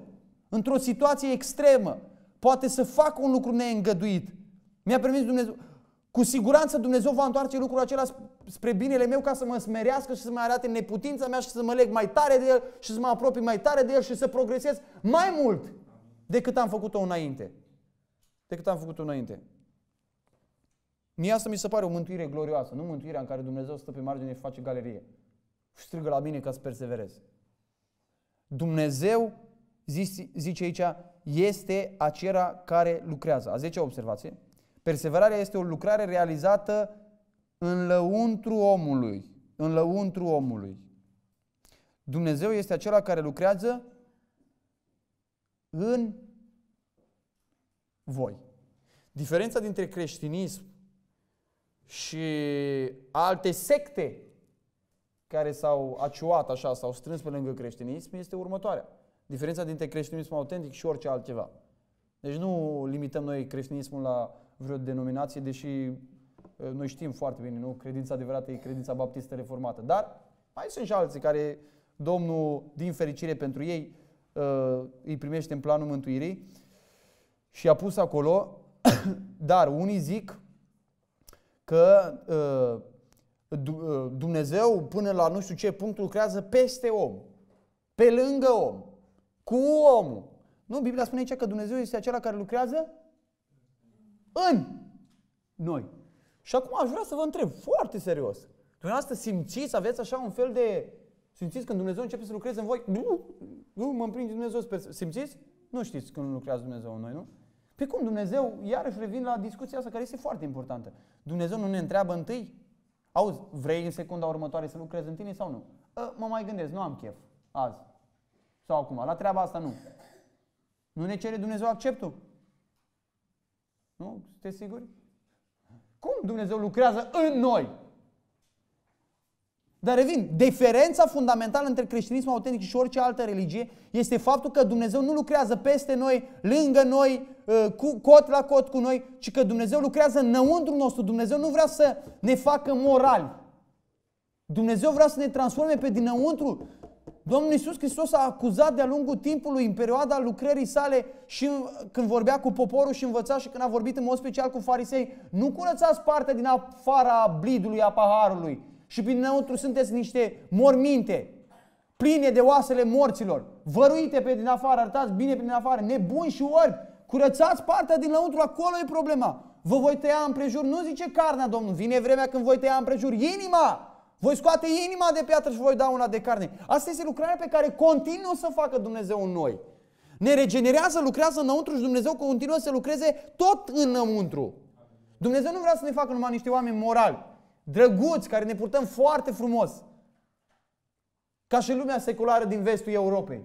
într-o situație extremă, poate să fac un lucru neîngăduit. Mi-a permis Dumnezeu, cu siguranță Dumnezeu va întoarce lucrul acela spre binele meu ca să mă smerească și să mă arate neputința mea și să mă leg mai tare de el și să mă apropii mai tare de el și să progresez mai mult decât am făcut-o înainte. Decât am făcut-o înainte. Mie asta mi se pare o mântuire glorioasă, nu mântuirea în care Dumnezeu stă pe margine și face galerie. Și strigă la mine ca să perseverez. Dumnezeu, zice aici, este acela care lucrează. A 10 observație. Perseverarea este o lucrare realizată în lăuntru omului. În lăuntru omului. Dumnezeu este acela care lucrează în voi. Diferența dintre creștinism și alte secte care s-au aciuat așa, s-au strâns pe lângă creștinism, este următoarea. Diferența dintre creștinismul autentic și orice altceva. Deci nu limităm noi creștinismul la vreo denominație, deși Eh, noi știm foarte bine, nu? Credința adevărată e credința baptistă reformată. Dar mai sunt și alții care Domnul, din fericire pentru ei, eh, îi primește în planul mântuirii și a pus acolo, dar unii zic că eh, Dumnezeu până la nu știu ce punct lucrează peste om, pe lângă om, cu omul. Nu, Biblia spune aici că Dumnezeu este acela care lucrează în noi. Și acum aș vrea să vă întreb foarte serios. Dumneavoastră simțiți, aveți așa un fel de... Simțiți când Dumnezeu începe să lucreze în voi? Nu, nu mă împringe Dumnezeu spre... Simțiți? Nu știți când lucrează Dumnezeu în noi, nu? Pe cum Dumnezeu, iarăși revin la discuția asta care este foarte importantă. Dumnezeu nu ne întreabă întâi, auzi, vrei în secunda următoare să lucrezi în tine sau nu? A, ă, mă mai gândesc, nu am chef, azi. Sau acum, la treaba asta nu. Nu ne cere Dumnezeu acceptul. Nu? Sunteți siguri? Cum Dumnezeu lucrează în noi? Dar revin, diferența fundamentală între creștinismul autentic și orice altă religie este faptul că Dumnezeu nu lucrează peste noi, lângă noi, ă, cu, cot la cot cu noi, ci că Dumnezeu lucrează înăuntru nostru. Dumnezeu nu vrea să ne facă morali. Dumnezeu vrea să ne transforme pe dinăuntru Domnul Iisus Hristos a acuzat de-a lungul timpului, în perioada lucrării sale și când vorbea cu poporul și învăța și când a vorbit în mod special cu farisei, nu curățați partea din afara blidului, a paharului și prin înăuntru sunteți niște morminte, pline de oasele morților, văruite pe din afară, arătați bine prin afară, nebuni și orbi, curățați partea din lăuntru, acolo e problema. Vă voi tăia împrejur, nu zice carnea, Domnul, vine vremea când voi tăia împrejur inima, voi scoate inima de piatră și voi da una de carne. Asta este lucrarea pe care continuă să facă Dumnezeu în noi. Ne regenerează, lucrează înăuntru și Dumnezeu continuă să lucreze tot înăuntru. Dumnezeu nu vrea să ne facă numai niște oameni morali, drăguți, care ne purtăm foarte frumos. Ca și lumea seculară din vestul Europei.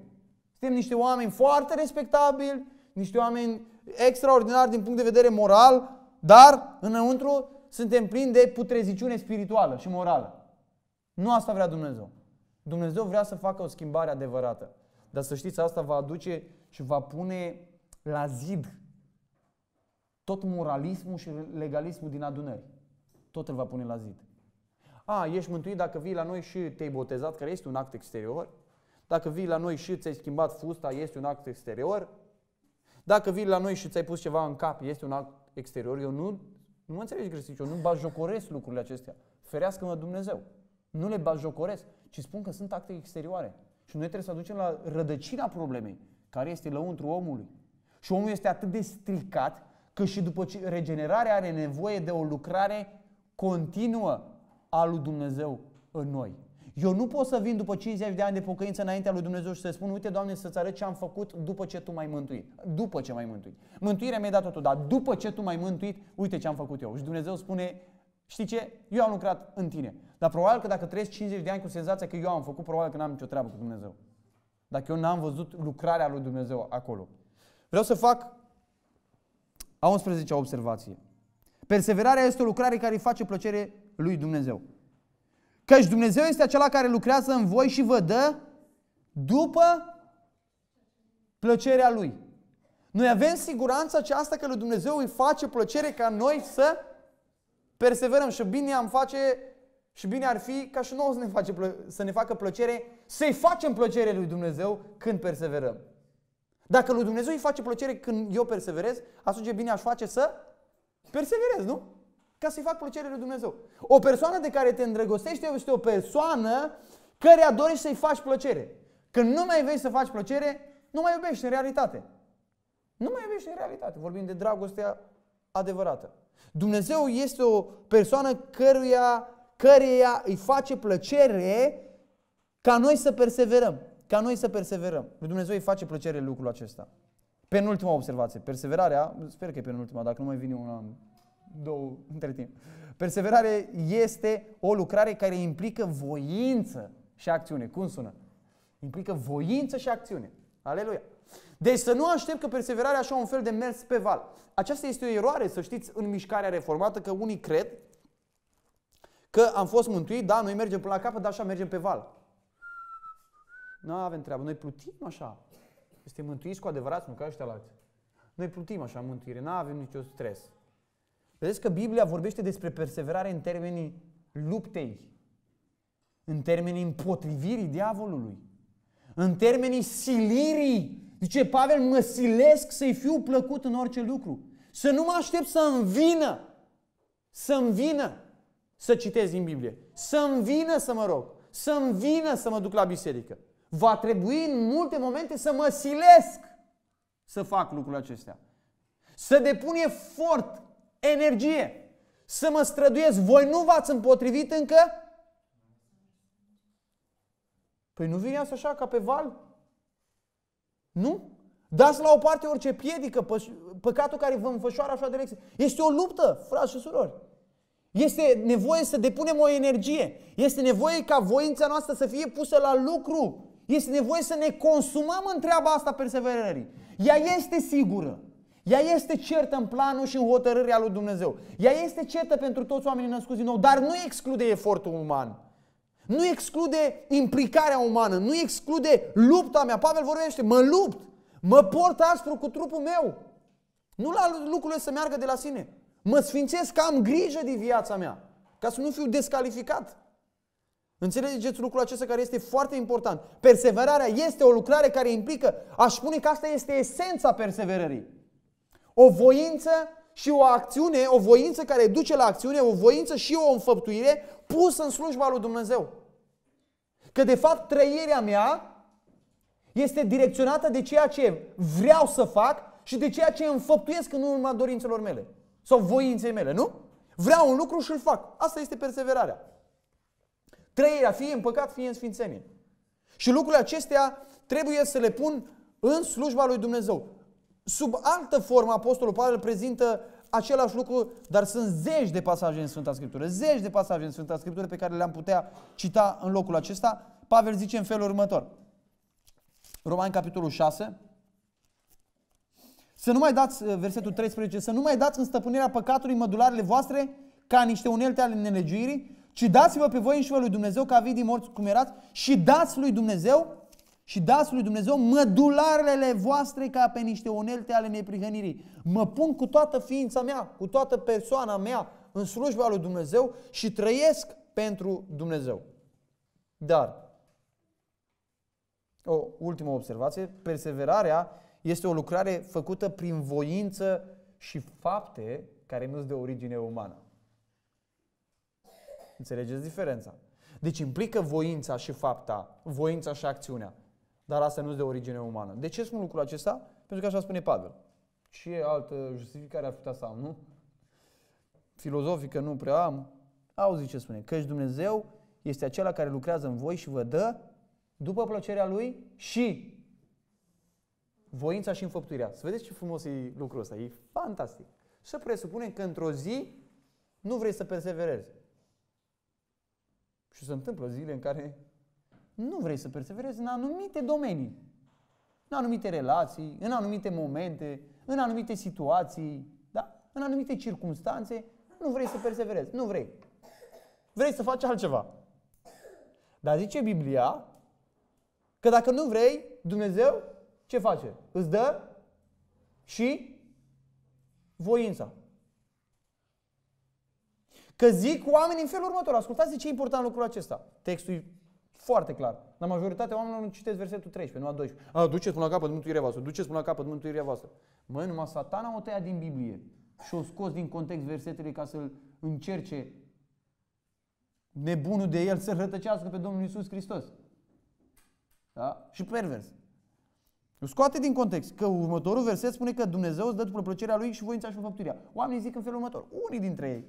Suntem niște oameni foarte respectabili, niște oameni extraordinari din punct de vedere moral, dar înăuntru suntem plini de putreziciune spirituală și morală. Nu asta vrea Dumnezeu. Dumnezeu vrea să facă o schimbare adevărată. Dar să știți, asta va aduce și va pune la zid tot moralismul și legalismul din adunări. Tot îl va pune la zid. A, ești mântuit dacă vii la noi și te-ai botezat, care este un act exterior. Dacă vii la noi și ți-ai schimbat fusta, este un act exterior. Dacă vii la noi și ți-ai pus ceva în cap, este un act exterior. Eu nu, nu mă înțelegi greșit, eu nu bajocoresc lucrurile acestea. Ferească-mă Dumnezeu. Nu le bajocoresc, ci spun că sunt acte exterioare. Și noi trebuie să aducem la rădăcina problemei, care este lăuntru omului. Și omul este atât de stricat că și după ce regenerarea are nevoie de o lucrare continuă a lui Dumnezeu în noi. Eu nu pot să vin după 50 de ani de pocăință înaintea lui Dumnezeu și să spun, uite Doamne, să-ți arăt ce am făcut după ce Tu m-ai mântuit. După ce m-ai mântuit. Mântuirea mi a dat-o dar după ce Tu m-ai mântuit, uite ce am făcut eu. Și Dumnezeu spune, știi ce? Eu am lucrat în tine. Dar probabil că dacă trăiesc 50 de ani cu senzația că eu am făcut, probabil că n-am nicio treabă cu Dumnezeu. Dacă eu n-am văzut lucrarea lui Dumnezeu acolo. Vreau să fac a 11-a observație. Perseverarea este o lucrare care îi face plăcere lui Dumnezeu. Căci Dumnezeu este acela care lucrează în voi și vă dă după plăcerea Lui. Noi avem siguranța aceasta că lui Dumnezeu îi face plăcere ca noi să perseverăm. Și bine am face și bine ar fi ca și nouă să ne, face plă- să ne facă plăcere, să-i facem plăcere lui Dumnezeu când perseverăm. Dacă lui Dumnezeu îi face plăcere când eu perseverez, atunci bine aș face să perseverez, nu? Ca să-i fac plăcere lui Dumnezeu. O persoană de care te îndrăgostești este o persoană care dorești să-i faci plăcere. Când nu mai vei să faci plăcere, nu mai iubești în realitate. Nu mai iubești în realitate. Vorbim de dragostea adevărată. Dumnezeu este o persoană căruia căreia îi face plăcere ca noi să perseverăm. Ca noi să perseverăm. Lui Dumnezeu îi face plăcere lucrul acesta. Penultima observație. Perseverarea, sper că e penultima, dacă nu mai vine una, două, între timp. Perseverarea este o lucrare care implică voință și acțiune. Cum sună? Implică voință și acțiune. Aleluia! Deci să nu aștept că perseverarea așa un fel de mers pe val. Aceasta este o eroare, să știți, în mișcarea reformată, că unii cred Că am fost mântuit, da, noi mergem până la capăt, dar așa mergem pe val. Nu avem treabă, noi plutim așa. Este mântuiți cu adevărat, nu ca ăștia alții. Noi plutim așa mântuire, nu avem niciun stres. Vedeți că Biblia vorbește despre perseverare în termenii luptei, în termenii împotrivirii diavolului, în termenii silirii. Zice Pavel, mă silesc să-i fiu plăcut în orice lucru, să nu mă aștept să-mi vină, să-mi vină să citesc din Biblie. Să-mi vină să mă rog. Să-mi vină să mă duc la biserică. Va trebui în multe momente să mă silesc să fac lucrurile acestea. Să depun efort, energie, să mă străduiesc. Voi nu v-ați împotrivit încă? Păi nu vine așa ca pe val? Nu? Dați la o parte orice piedică, păcatul care vă înfășoară așa direcție. Este o luptă, frați și surori. Este nevoie să depunem o energie. Este nevoie ca voința noastră să fie pusă la lucru. Este nevoie să ne consumăm în treaba asta perseverării. Ea este sigură. Ea este certă în planul și în hotărârea lui Dumnezeu. Ea este certă pentru toți oamenii născuți din nou, dar nu exclude efortul uman. Nu exclude implicarea umană, nu exclude lupta mea. Pavel vorbește, mă lupt, mă port astru cu trupul meu. Nu la lucrurile să meargă de la sine. Mă sfințesc că am grijă de viața mea, ca să nu fiu descalificat. Înțelegeți lucrul acesta care este foarte important. Perseverarea este o lucrare care implică, aș spune că asta este esența perseverării. O voință și o acțiune, o voință care duce la acțiune, o voință și o înfăptuire pusă în slujba lui Dumnezeu. Că de fapt trăirea mea este direcționată de ceea ce vreau să fac și de ceea ce înfăptuiesc în urma dorințelor mele sau voinței mele, nu? Vreau un lucru și îl fac. Asta este perseverarea. Trăirea, fie în păcat, fie în sfințenie. Și lucrurile acestea trebuie să le pun în slujba lui Dumnezeu. Sub altă formă, Apostolul Pavel prezintă același lucru, dar sunt zeci de pasaje în Sfânta Scriptură, zeci de pasaje în Sfânta Scriptură pe care le-am putea cita în locul acesta. Pavel zice în felul următor. Romani capitolul 6, să nu mai dați, uh, versetul 13, să nu mai dați în stăpânirea păcatului mădularele voastre ca niște unelte ale nelegiuirii, ci dați-vă pe voi înșivă lui Dumnezeu ca vii din morți cum erați și dați lui Dumnezeu și dați lui Dumnezeu mădularele voastre ca pe niște unelte ale neprihănirii. Mă pun cu toată ființa mea, cu toată persoana mea în slujba lui Dumnezeu și trăiesc pentru Dumnezeu. Dar, o ultimă observație, perseverarea este o lucrare făcută prin voință și fapte care nu sunt de origine umană. Înțelegeți diferența? Deci implică voința și fapta, voința și acțiunea. Dar asta nu sunt de origine umană. De ce spun lucrul acesta? Pentru că așa spune Pavel. Ce altă justificare ar putea să am, nu? Filozofică nu prea am. Auzi ce spune. Căci Dumnezeu este acela care lucrează în voi și vă dă după plăcerea Lui și voința și înfăptuirea. Să vedeți ce frumos e lucrul ăsta, e fantastic. Să presupunem că într-o zi nu vrei să perseverezi. Și se întâmplă zile în care nu vrei să perseverezi în anumite domenii, în anumite relații, în anumite momente, în anumite situații, da? în anumite circunstanțe, nu vrei să perseverezi, nu vrei. Vrei să faci altceva. Dar zice Biblia că dacă nu vrei, Dumnezeu ce face? Îți dă și voința. Că zic oamenii în felul următor, ascultați de ce e important lucrul acesta. Textul e foarte clar. La majoritatea oamenilor nu citesc versetul 13, nu a 12. A, duceți până la capăt mântuirea voastră, duceți până la capăt mântuirea voastră. Măi, numai satana o tăia din Biblie și o scos din context versetele ca să-l încerce nebunul de el să rătăcească pe Domnul Isus Hristos. Da? Și pervers. Scoate din context că următorul verset spune că Dumnezeu îți dă după plăcerea lui și voința și făpturia. Oamenii zic în felul următor, unii dintre ei.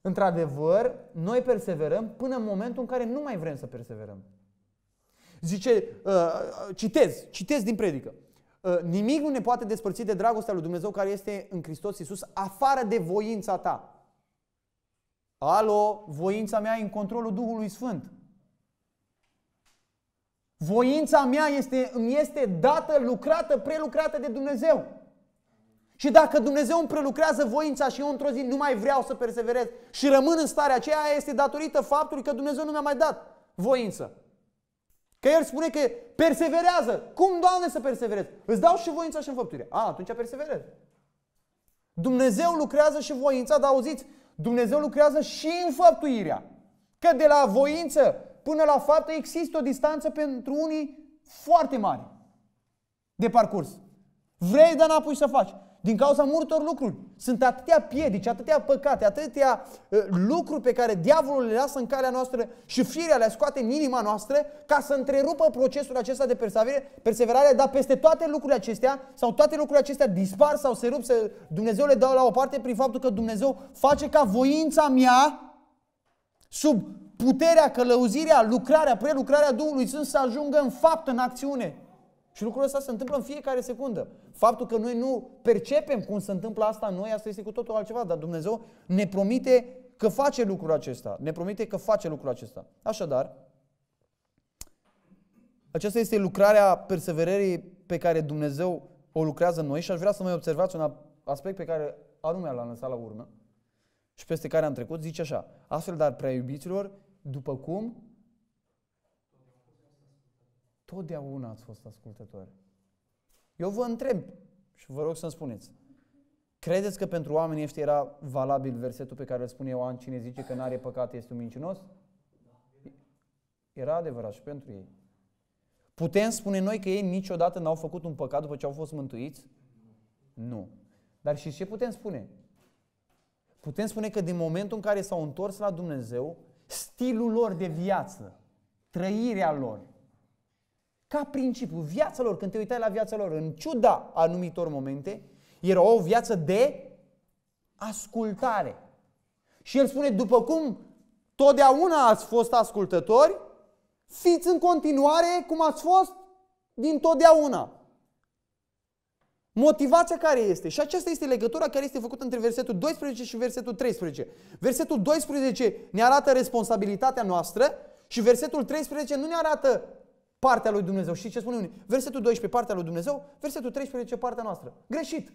Într-adevăr, noi perseverăm până în momentul în care nu mai vrem să perseverăm. Zice, uh, citez, citez din predică. Uh, nimic nu ne poate despărți de dragostea lui Dumnezeu care este în Hristos Iisus afară de voința ta. Alo, voința mea e în controlul Duhului Sfânt. Voința mea este, îmi este dată, lucrată, prelucrată de Dumnezeu. Și dacă Dumnezeu îmi prelucrează voința și eu într-o zi nu mai vreau să perseverez și rămân în starea aceea, este datorită faptului că Dumnezeu nu mi-a mai dat voință. Că El spune că perseverează. Cum, Doamne, să perseverez? Îți dau și voința și înfăptuire. A, atunci perseverez. Dumnezeu lucrează și voința, dar auziți, Dumnezeu lucrează și înfăptuirea. Că de la voință până la faptă există o distanță pentru unii foarte mare de parcurs. Vrei, dar n-apoi să faci. Din cauza multor lucruri. Sunt atâtea piedici, atâtea păcate, atâtea uh, lucruri pe care diavolul le lasă în calea noastră și firea le scoate în inima noastră ca să întrerupă procesul acesta de perseverare, perseverare, dar peste toate lucrurile acestea sau toate lucrurile acestea dispar sau se rup, să Dumnezeu le dă la o parte prin faptul că Dumnezeu face ca voința mea sub puterea, călăuzirea, lucrarea, prelucrarea Duhului Sfânt să ajungă în fapt, în acțiune. Și lucrul ăsta se întâmplă în fiecare secundă. Faptul că noi nu percepem cum se întâmplă asta în noi, asta este cu totul altceva, dar Dumnezeu ne promite că face lucrul acesta. Ne promite că face lucrul acesta. Așadar, aceasta este lucrarea perseverării pe care Dumnezeu o lucrează în noi și aș vrea să mai observați un aspect pe care anume l-am lăsat la urmă și peste care am trecut, zice așa, astfel dar prea iubiților, după cum totdeauna ați fost ascultători. Eu vă întreb și vă rog să-mi spuneți. Credeți că pentru oamenii ăștia era valabil versetul pe care îl spune Ioan, cine zice că n are păcat este un mincinos? Era adevărat și pentru ei. Putem spune noi că ei niciodată n-au făcut un păcat după ce au fost mântuiți? Nu. Dar și ce putem spune? Putem spune că din momentul în care s-au întors la Dumnezeu, stilul lor de viață, trăirea lor, ca principiu, viața lor, când te uitai la viața lor, în ciuda anumitor momente, era o viață de ascultare. Și el spune, după cum totdeauna ați fost ascultători, fiți în continuare cum ați fost din totdeauna. Motivația care este? Și aceasta este legătura care este făcută între versetul 12 și versetul 13. Versetul 12 ne arată responsabilitatea noastră și versetul 13 nu ne arată partea lui Dumnezeu. Și ce spune unii? Versetul 12 partea lui Dumnezeu, versetul 13 partea noastră. Greșit!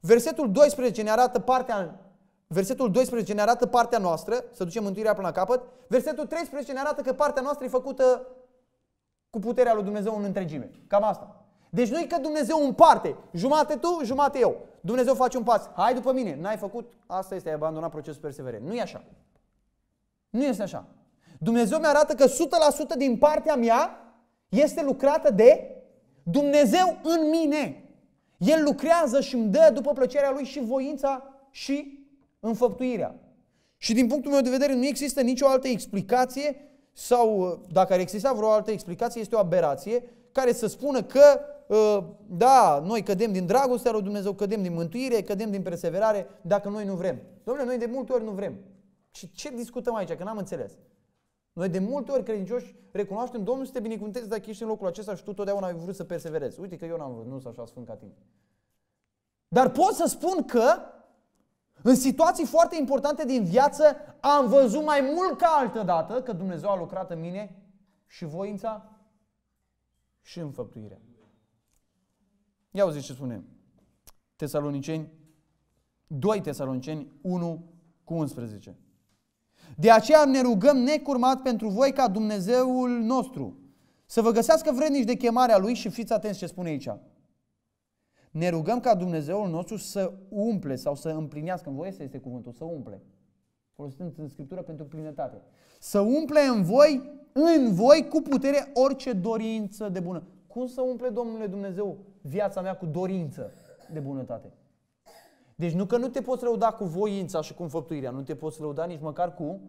Versetul 12 ne arată partea Versetul 12 ne arată partea noastră, să ducem mântuirea până la capăt. Versetul 13 ne arată că partea noastră e făcută cu puterea lui Dumnezeu în întregime. Cam asta. Deci nu e că Dumnezeu împarte, jumate tu, jumate eu. Dumnezeu face un pas, hai după mine, n-ai făcut, asta este, ai abandonat procesul perseverent. Nu e așa. Nu este așa. Dumnezeu mi-arată că 100% din partea mea este lucrată de Dumnezeu în mine. El lucrează și îmi dă după plăcerea Lui și voința și înfăptuirea. Și din punctul meu de vedere nu există nicio altă explicație sau uh, dacă ar exista vreo altă explicație, este o aberație care să spună că Ă, da, noi cădem din dragostea lui Dumnezeu, cădem din mântuire, cădem din perseverare, dacă noi nu vrem. Domnule, noi de multe ori nu vrem. Și ce discutăm aici? Că n-am înțeles. Noi de multe ori credincioși recunoaștem Domnul să te binecuvânteze dacă ești în locul acesta și tu totdeauna ai vrut să perseverezi. Uite că eu n-am vrut, nu sunt așa sfânt ca tine. Dar pot să spun că în situații foarte importante din viață am văzut mai mult ca altă dată că Dumnezeu a lucrat în mine și voința și înfăptuirea. Ia auzi ce spune. Tesaloniceni, 2 Tesaloniceni 1 cu 11. De aceea ne rugăm necurmat pentru voi ca Dumnezeul nostru să vă găsească vrednici de chemarea Lui și fiți atenți ce spune aici. Ne rugăm ca Dumnezeul nostru să umple sau să împlinească, în voi să este cuvântul, să umple. Folosind în Scriptură pentru plinătate. Să umple în voi, în voi, cu putere orice dorință de bună. Cum să umple Domnule Dumnezeu viața mea cu dorință de bunătate. Deci nu că nu te poți lăuda cu voința și cu înfăptuirea, nu te poți lăuda nici măcar cu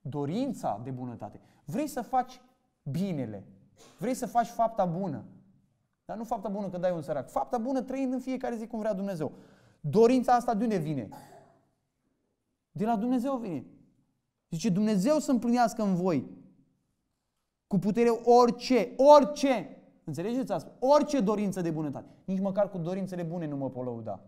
dorința de bunătate. Vrei să faci binele, vrei să faci fapta bună, dar nu fapta bună că dai un sărac, fapta bună trăind în fiecare zi cum vrea Dumnezeu. Dorința asta de unde vine? De la Dumnezeu vine. Zice, Dumnezeu să împlinească în voi cu putere orice, orice Înțelegeți asta? Orice dorință de bunătate. Nici măcar cu dorințele bune nu mă lăuda.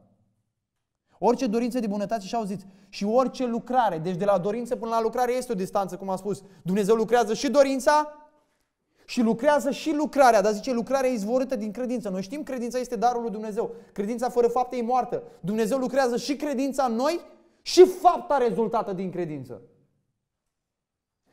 Orice dorință de bunătate și auziți, și orice lucrare, deci de la dorință până la lucrare este o distanță, cum am spus. Dumnezeu lucrează și dorința și lucrează și lucrarea, dar zice lucrarea izvorâtă din credință. Noi știm credința este darul lui Dumnezeu. Credința fără fapte e moartă. Dumnezeu lucrează și credința în noi și fapta rezultată din credință.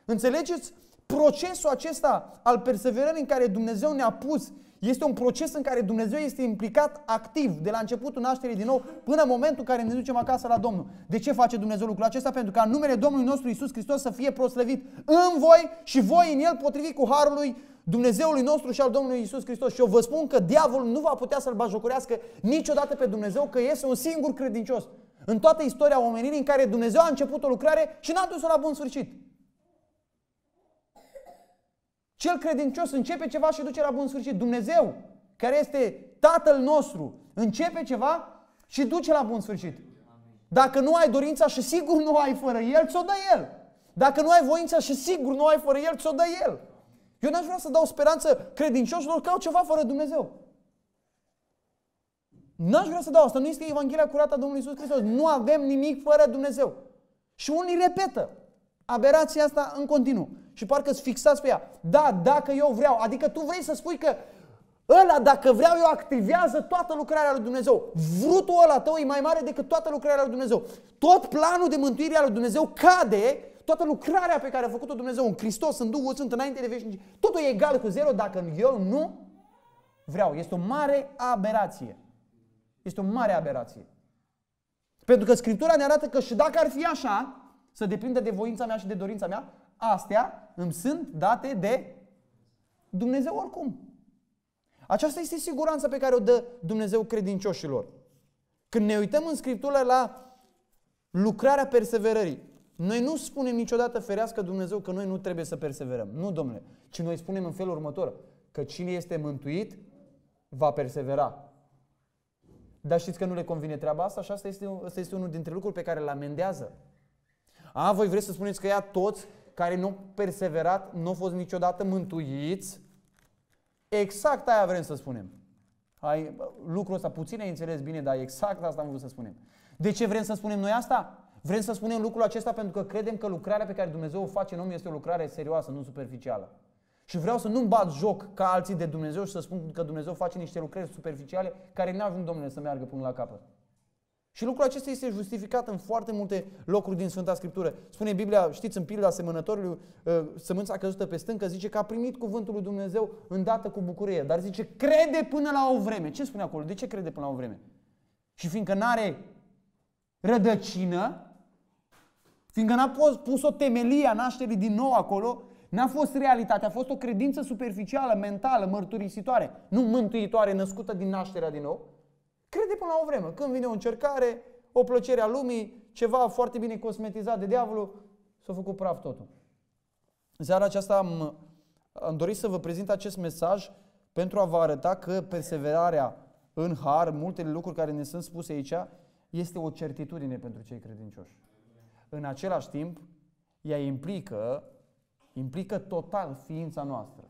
Înțelegeți? Procesul acesta al perseverării în care Dumnezeu ne-a pus este un proces în care Dumnezeu este implicat activ de la începutul nașterii din nou până în momentul în care ne ducem acasă la Domnul. De ce face Dumnezeu lucrul acesta? Pentru ca numele Domnului nostru Isus Hristos să fie proslăvit în voi și voi în El potrivit cu harul lui Dumnezeului nostru și al Domnului Isus Hristos. Și eu vă spun că diavolul nu va putea să-l bajocorească niciodată pe Dumnezeu că este un singur credincios. În toată istoria omenirii în care Dumnezeu a început o lucrare și n-a dus-o la bun sfârșit. Cel credincios începe ceva și duce la bun sfârșit. Dumnezeu, care este Tatăl nostru, începe ceva și duce la bun sfârșit. Dacă nu ai dorința și sigur nu ai fără El, ți-o dă El. Dacă nu ai voința și sigur nu ai fără El, ți-o dă El. Eu n-aș vrea să dau speranță credincioșilor că au ceva fără Dumnezeu. N-aș vrea să dau asta. Nu este Evanghelia curată a Domnului Isus Hristos. Nu avem nimic fără Dumnezeu. Și unii repetă. Aberația asta în continuu. Și parcă îți fixați pe ea. Da, dacă eu vreau. Adică tu vrei să spui că ăla, dacă vreau eu, activează toată lucrarea lui Dumnezeu. Vrutul ăla tău e mai mare decât toată lucrarea lui Dumnezeu. Tot planul de mântuire al lui Dumnezeu cade toată lucrarea pe care a făcut-o Dumnezeu în Hristos, în Duhul Sfânt, înainte de veșnicie, totul e egal cu zero dacă eu nu vreau. Este o mare aberație. Este o mare aberație. Pentru că Scriptura ne arată că și dacă ar fi așa, să depindă de voința mea și de dorința mea, astea îmi sunt date de Dumnezeu oricum. Aceasta este siguranța pe care o dă Dumnezeu credincioșilor. Când ne uităm în Scriptură la lucrarea perseverării, noi nu spunem niciodată ferească Dumnezeu că noi nu trebuie să perseverăm. Nu, domnule, ci noi spunem în felul următor, că cine este mântuit va persevera. Dar știți că nu le convine treaba asta și asta este, asta este unul dintre lucruri pe care le amendează. A, voi vreți să spuneți că ea toți care nu au perseverat, nu au fost niciodată mântuiți? Exact aia vrem să spunem. Ai lucrul ăsta puțin ai înțeles bine, dar exact asta am vrut să spunem. De ce vrem să spunem noi asta? Vrem să spunem lucrul acesta pentru că credem că lucrarea pe care Dumnezeu o face în om este o lucrare serioasă, nu superficială. Și vreau să nu-mi bat joc ca alții de Dumnezeu și să spun că Dumnezeu face niște lucrări superficiale care nu ajung, domnule, să meargă până la capăt. Și lucrul acesta este justificat în foarte multe locuri din Sfânta Scriptură. Spune Biblia, știți, în pilda semănătorului, ă, sămânța căzută pe stâncă, zice că a primit cuvântul lui Dumnezeu îndată cu bucurie, dar zice, crede până la o vreme. Ce spune acolo? De ce crede până la o vreme? Și fiindcă nu are rădăcină, fiindcă n-a pus o temelie a nașterii din nou acolo, N-a fost realitate, a fost o credință superficială, mentală, mărturisitoare, nu mântuitoare, născută din nașterea din nou. Crede până la o vreme. Când vine o încercare, o plăcere a lumii, ceva foarte bine cosmetizat de diavolul, s-a făcut praf totul. În seara aceasta am, am dorit să vă prezint acest mesaj pentru a vă arăta că perseverarea în har, multele lucruri care ne sunt spuse aici, este o certitudine pentru cei credincioși. În același timp, ea implică, implică total ființa noastră.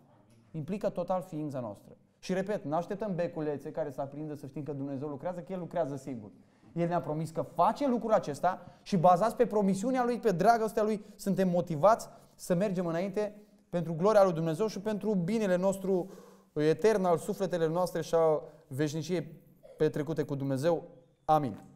Implică total ființa noastră. Și repet, nu așteptăm beculețe care să aprindă să știm că Dumnezeu lucrează, că El lucrează sigur. El ne-a promis că face lucrul acesta și bazați pe promisiunea Lui, pe dragostea Lui, suntem motivați să mergem înainte pentru gloria Lui Dumnezeu și pentru binele nostru etern al sufletele noastre și a veșniciei petrecute cu Dumnezeu. Amin.